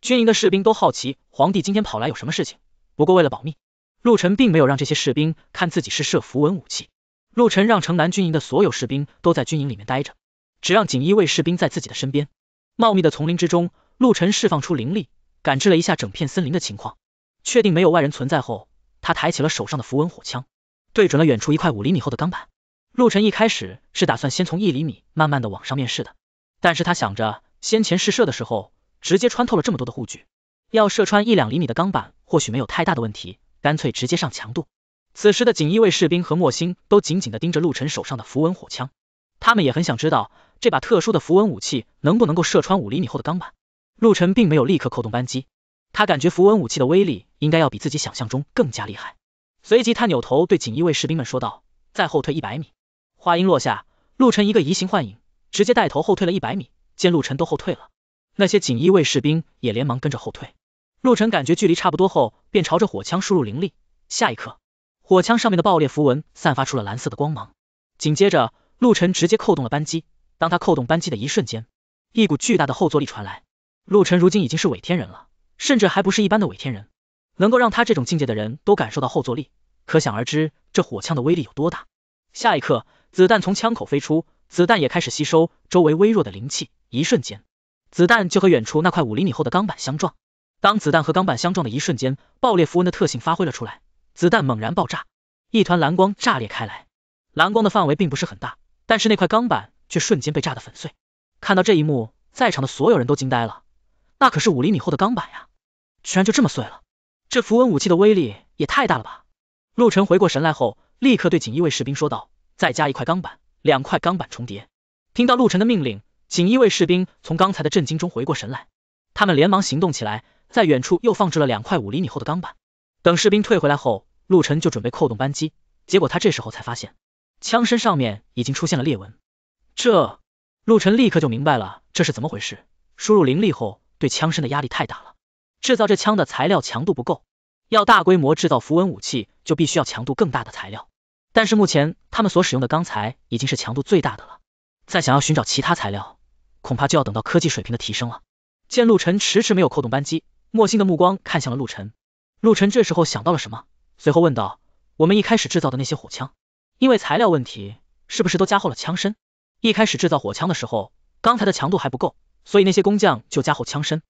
军营的士兵都好奇皇帝今天跑来有什么事情。不过为了保密，陆晨并没有让这些士兵看自己是射符文武器。陆晨让城南军营的所有士兵都在军营里面待着，只让锦衣卫士兵在自己的身边。茂密的丛林之中，陆晨释放出灵力，感知了一下整片森林的情况，确定没有外人存在后，他抬起了手上的符文火枪，对准了远处一块五厘米厚的钢板。陆晨一开始是打算先从一厘米慢慢的往上面试的，但是他想着先前试射的时候直接穿透了这么多的护具，要射穿一两厘米的钢板或许没有太大的问题，干脆直接上强度。此时的锦衣卫士兵和莫星都紧紧的盯着陆晨手上的符文火枪，他们也很想知道这把特殊的符文武器能不能够射穿五厘米厚的钢板。陆晨并没有立刻扣动扳机，他感觉符文武器的威力应该要比自己想象中更加厉害。随即他扭头对锦衣卫士兵们说道：“再后退一百米。”话音落下，陆晨一个移形换影，直接带头后退了一百米。见陆晨都后退了，那些锦衣卫士兵也连忙跟着后退。陆晨感觉距离差不多后，便朝着火枪输入灵力。下一刻，火枪上面的爆裂符文散发出了蓝色的光芒。紧接着，陆晨直接扣动了扳机。当他扣动扳机的一瞬间，一股巨大的后坐力传来。陆晨如今已经是伪天人了，甚至还不是一般的伪天人，能够让他这种境界的人都感受到后坐力，可想而知这火枪的威力有多大。下一刻。子弹从枪口飞出，子弹也开始吸收周围微弱的灵气。一瞬间，子弹就和远处那块五厘米厚的钢板相撞。当子弹和钢板相撞的一瞬间，爆裂符文的特性发挥了出来，子弹猛然爆炸，一团蓝光炸裂开来。蓝光的范围并不是很大，但是那块钢板却瞬间被炸得粉碎。看到这一幕，在场的所有人都惊呆了，那可是五厘米厚的钢板呀，居然就这么碎了，这符文武器的威力也太大了吧！陆晨回过神来后，立刻对锦衣卫士兵说道。再加一块钢板，两块钢板重叠。听到陆晨的命令，锦衣卫士兵从刚才的震惊中回过神来，他们连忙行动起来，在远处又放置了两块五厘米厚的钢板。等士兵退回来后，陆晨就准备扣动扳机，结果他这时候才发现，枪身上面已经出现了裂纹。这，陆晨立刻就明白了这是怎么回事。输入灵力后，对枪身的压力太大了，制造这枪的材料强度不够，要大规模制造符文武器，就必须要强度更大的材料。但是目前他们所使用的钢材已经是强度最大的了，再想要寻找其他材料，恐怕就要等到科技水平的提升了。见陆晨迟迟没有扣动扳机，莫心的目光看向了陆晨。陆晨这时候想到了什么，随后问道：“我们一开始制造的那些火枪，因为材料问题，是不是都加厚了枪身？一开始制造火枪的时候，钢材的强度还不够，所以那些工匠就加厚枪身，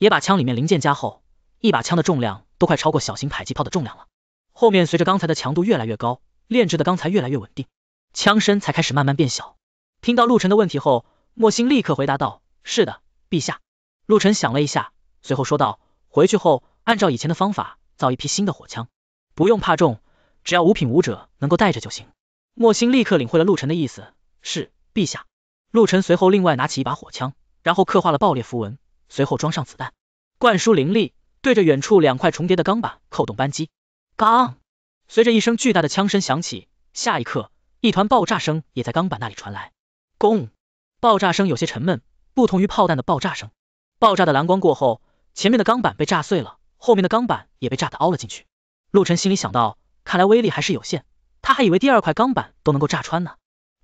也把枪里面零件加厚，一把枪的重量都快超过小型迫击炮的重量了。后面随着钢材的强度越来越高。”炼制的钢材越来越稳定，枪身才开始慢慢变小。听到陆晨的问题后，莫心立刻回答道：“是的，陛下。”陆晨想了一下，随后说道：“回去后按照以前的方法造一批新的火枪，不用怕重，只要五品武者能够带着就行。”莫心立刻领会了陆晨的意思：“是，陛下。”陆晨随后另外拿起一把火枪，然后刻画了爆裂符文，随后装上子弹，灌输灵力，对着远处两块重叠的钢板扣动扳机，钢。随着一声巨大的枪声响起，下一刻，一团爆炸声也在钢板那里传来。轰，爆炸声有些沉闷，不同于炮弹的爆炸声。爆炸的蓝光过后，前面的钢板被炸碎了，后面的钢板也被炸得凹了进去。陆晨心里想到，看来威力还是有限，他还以为第二块钢板都能够炸穿呢。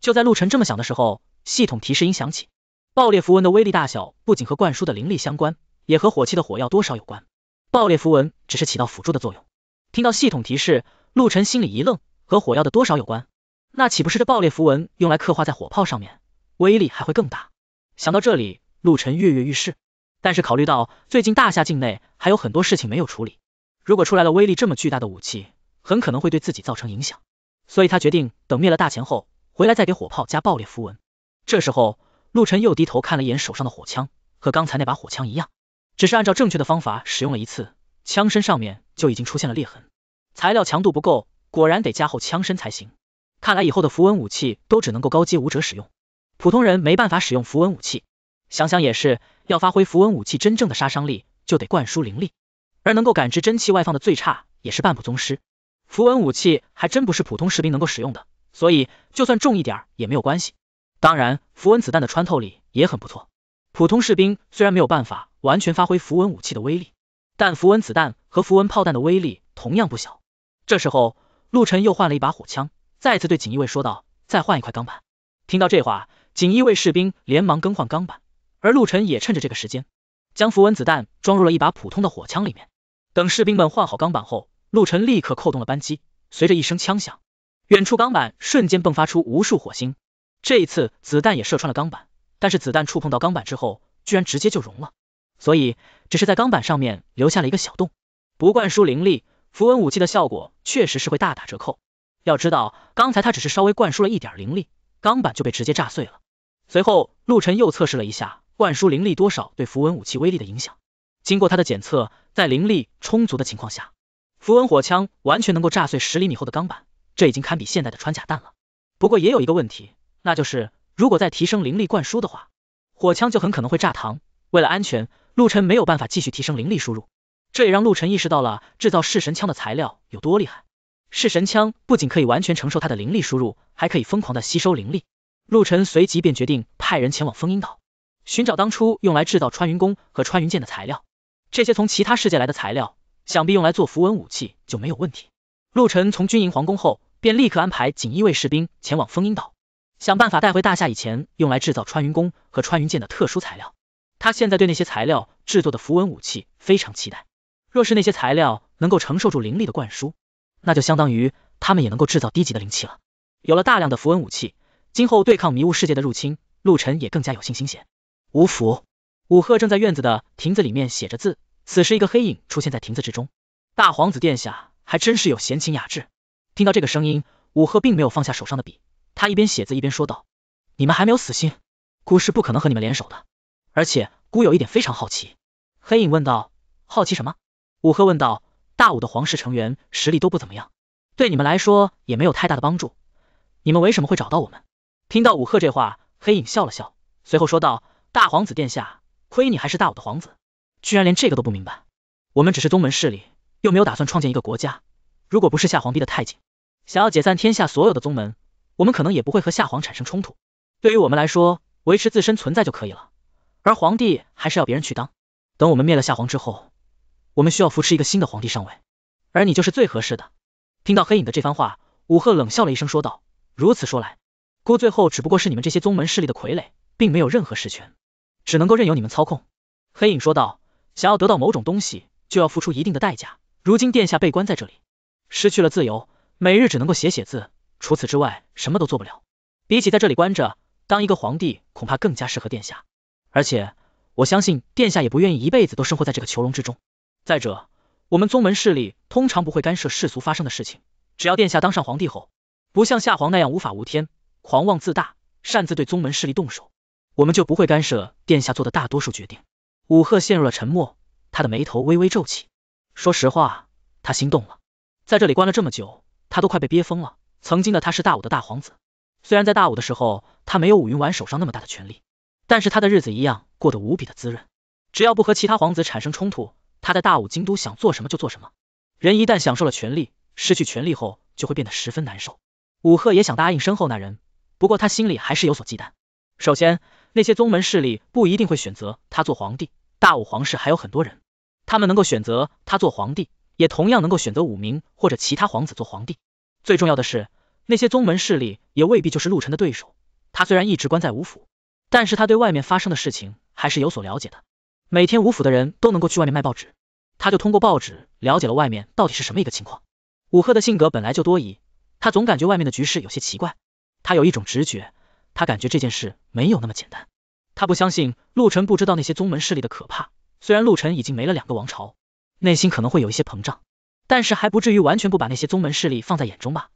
就在陆晨这么想的时候，系统提示音响起。爆裂符文的威力大小不仅和灌输的灵力相关，也和火器的火药多少有关。爆裂符文只是起到辅助的作用。听到系统提示。陆晨心里一愣，和火药的多少有关，那岂不是这爆裂符文用来刻画在火炮上面，威力还会更大？想到这里，陆晨跃跃欲试，但是考虑到最近大夏境内还有很多事情没有处理，如果出来了威力这么巨大的武器，很可能会对自己造成影响，所以他决定等灭了大钱后回来再给火炮加爆裂符文。这时候，陆晨又低头看了一眼手上的火枪，和刚才那把火枪一样，只是按照正确的方法使用了一次，枪身上面就已经出现了裂痕。材料强度不够，果然得加厚枪身才行。看来以后的符文武器都只能够高阶武者使用，普通人没办法使用符文武器。想想也是，要发挥符文武器真正的杀伤力，就得灌输灵力，而能够感知真气外放的最差也是半步宗师。符文武器还真不是普通士兵能够使用的，所以就算重一点也没有关系。当然，符文子弹的穿透力也很不错。普通士兵虽然没有办法完全发挥符文武器的威力，但符文子弹和符文炮弹的威力同样不小。这时候，陆晨又换了一把火枪，再次对锦衣卫说道：“再换一块钢板。”听到这话，锦衣卫士兵连忙更换钢板，而陆晨也趁着这个时间，将符文子弹装入了一把普通的火枪里面。等士兵们换好钢板后，陆晨立刻扣动了扳机，随着一声枪响，远处钢板瞬间迸发出无数火星。这一次，子弹也射穿了钢板，但是子弹触碰到钢板之后，居然直接就融了，所以只是在钢板上面留下了一个小洞。不灌输灵力。符文武器的效果确实是会大打折扣，要知道刚才他只是稍微灌输了一点灵力，钢板就被直接炸碎了。随后陆晨又测试了一下灌输灵力多少对符文武器威力的影响，经过他的检测，在灵力充足的情况下，符文火枪完全能够炸碎十厘米厚的钢板，这已经堪比现代的穿甲弹了。不过也有一个问题，那就是如果再提升灵力灌输的话，火枪就很可能会炸膛。为了安全，陆晨没有办法继续提升灵力输入。这也让陆晨意识到了制造弑神枪的材料有多厉害。弑神枪不仅可以完全承受他的灵力输入，还可以疯狂的吸收灵力。陆晨随即便决定派人前往封阴岛，寻找当初用来制造穿云弓和穿云箭的材料。这些从其他世界来的材料，想必用来做符文武器就没有问题。陆晨从军营皇宫后，便立刻安排锦衣卫士兵前往封阴岛，想办法带回大夏以前用来制造穿云弓和穿云箭的特殊材料。他现在对那些材料制作的符文武器非常期待。若是那些材料能够承受住灵力的灌输，那就相当于他们也能够制造低级的灵气了。有了大量的符文武器，今后对抗迷雾世界的入侵，陆晨也更加有信心些。无福、武赫正在院子的亭子里面写着字，此时一个黑影出现在亭子之中。大皇子殿下还真是有闲情雅致。听到这个声音，武赫并没有放下手上的笔，他一边写字一边说道：“你们还没有死心？孤是不可能和你们联手的。而且孤有一点非常好奇。”黑影问道：“好奇什么？”武赫问道：“大武的皇室成员实力都不怎么样，对你们来说也没有太大的帮助，你们为什么会找到我们？”听到武赫这话，黑影笑了笑，随后说道：“大皇子殿下，亏你还是大武的皇子，居然连这个都不明白。我们只是宗门势力，又没有打算创建一个国家。如果不是夏皇逼得太紧，想要解散天下所有的宗门，我们可能也不会和夏皇产生冲突。对于我们来说，维持自身存在就可以了，而皇帝还是要别人去当。等我们灭了夏皇之后。”我们需要扶持一个新的皇帝上位，而你就是最合适的。听到黑影的这番话，武赫冷笑了一声，说道：“如此说来，孤最后只不过是你们这些宗门势力的傀儡，并没有任何实权，只能够任由你们操控。”黑影说道：“想要得到某种东西，就要付出一定的代价。如今殿下被关在这里，失去了自由，每日只能够写写字，除此之外什么都做不了。比起在这里关着当一个皇帝，恐怕更加适合殿下。而且我相信殿下也不愿意一辈子都生活在这个囚笼之中。”再者，我们宗门势力通常不会干涉世俗发生的事情。只要殿下当上皇帝后，不像夏皇那样无法无天、狂妄自大，擅自对宗门势力动手，我们就不会干涉殿下做的大多数决定。武赫陷入了沉默，他的眉头微微皱起。说实话，他心动了。在这里关了这么久，他都快被憋疯了。曾经的他是大武的大皇子，虽然在大武的时候他没有武云婉手上那么大的权力，但是他的日子一样过得无比的滋润。只要不和其他皇子产生冲突，他在大武京都想做什么就做什么，人一旦享受了权力，失去权力后就会变得十分难受。武赫也想答应身后那人，不过他心里还是有所忌惮。首先，那些宗门势力不一定会选择他做皇帝，大武皇室还有很多人，他们能够选择他做皇帝，也同样能够选择武明或者其他皇子做皇帝。最重要的是，那些宗门势力也未必就是陆晨的对手。他虽然一直关在武府，但是他对外面发生的事情还是有所了解的。每天武府的人都能够去外面卖报纸，他就通过报纸了解了外面到底是什么一个情况。武赫的性格本来就多疑，他总感觉外面的局势有些奇怪，他有一种直觉，他感觉这件事没有那么简单。他不相信陆晨不知道那些宗门势力的可怕，虽然陆晨已经没了两个王朝，内心可能会有一些膨胀，但是还不至于完全不把那些宗门势力放在眼中吧。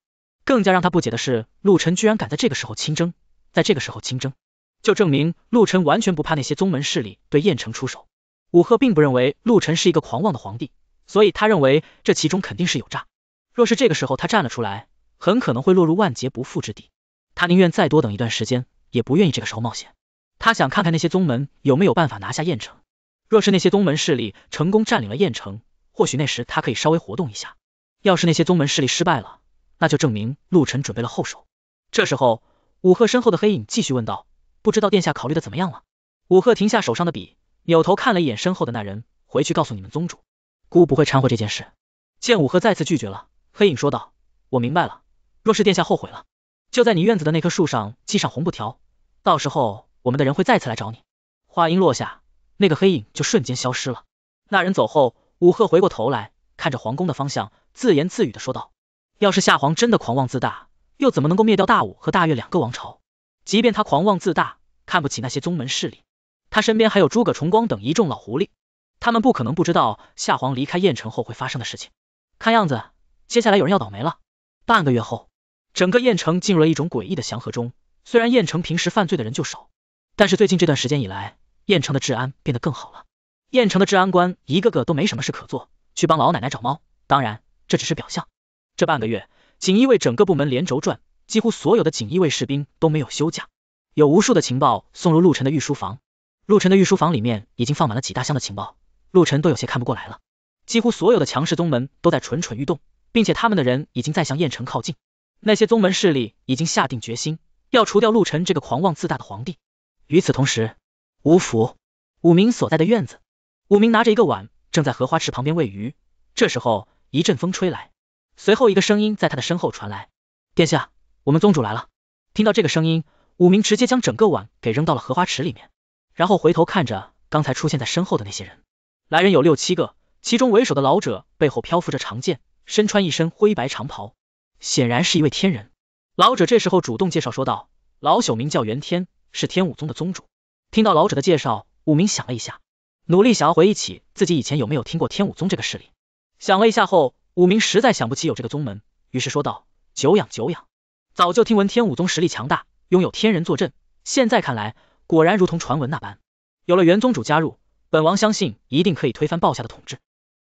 更加让他不解的是，陆晨居然敢在这个时候亲征，在这个时候亲征。就证明陆晨完全不怕那些宗门势力对燕城出手。武赫并不认为陆晨是一个狂妄的皇帝，所以他认为这其中肯定是有诈。若是这个时候他站了出来，很可能会落入万劫不复之地。他宁愿再多等一段时间，也不愿意这个时候冒险。他想看看那些宗门有没有办法拿下燕城。若是那些宗门势力成功占领了燕城，或许那时他可以稍微活动一下。要是那些宗门势力失败了，那就证明陆晨准备了后手。这时候，武赫身后的黑影继续问道。不知道殿下考虑的怎么样了？武赫停下手上的笔，扭头看了一眼身后的那人，回去告诉你们宗主，姑不会掺和这件事。见武赫再次拒绝了，黑影说道：“我明白了，若是殿下后悔了，就在你院子的那棵树上系上红布条，到时候我们的人会再次来找你。”话音落下，那个黑影就瞬间消失了。那人走后，武赫回过头来，看着皇宫的方向，自言自语的说道：“要是夏皇真的狂妄自大，又怎么能够灭掉大武和大越两个王朝？”即便他狂妄自大，看不起那些宗门势力，他身边还有诸葛崇光等一众老狐狸，他们不可能不知道夏皇离开燕城后会发生的事情。看样子，接下来有人要倒霉了。半个月后，整个燕城进入了一种诡异的祥和中。虽然燕城平时犯罪的人就少，但是最近这段时间以来，燕城的治安变得更好了。燕城的治安官一个个都没什么事可做，去帮老奶奶找猫，当然这只是表象。这半个月，锦衣卫整个部门连轴转。几乎所有的锦衣卫士兵都没有休假，有无数的情报送入陆晨的御书房。陆晨的御书房里面已经放满了几大箱的情报，陆晨都有些看不过来了。几乎所有的强势宗门都在蠢蠢欲动，并且他们的人已经在向燕城靠近。那些宗门势力已经下定决心要除掉陆晨这个狂妄自大的皇帝。与此同时，吴府，武明所在的院子，武明拿着一个碗，正在荷花池旁边喂鱼。这时候一阵风吹来，随后一个声音在他的身后传来：“殿下。”我们宗主来了！听到这个声音，武明直接将整个碗给扔到了荷花池里面，然后回头看着刚才出现在身后的那些人。来人有六七个，其中为首的老者背后漂浮着长剑，身穿一身灰白长袍，显然是一位天人。老者这时候主动介绍说道：“老朽名叫袁天，是天武宗的宗主。”听到老者的介绍，武明想了一下，努力想要回忆起自己以前有没有听过天武宗这个势力。想了一下后，武明实在想不起有这个宗门，于是说道：“久仰久仰。”早就听闻天武宗实力强大，拥有天人坐镇，现在看来果然如同传闻那般，有了元宗主加入，本王相信一定可以推翻暴下的统治。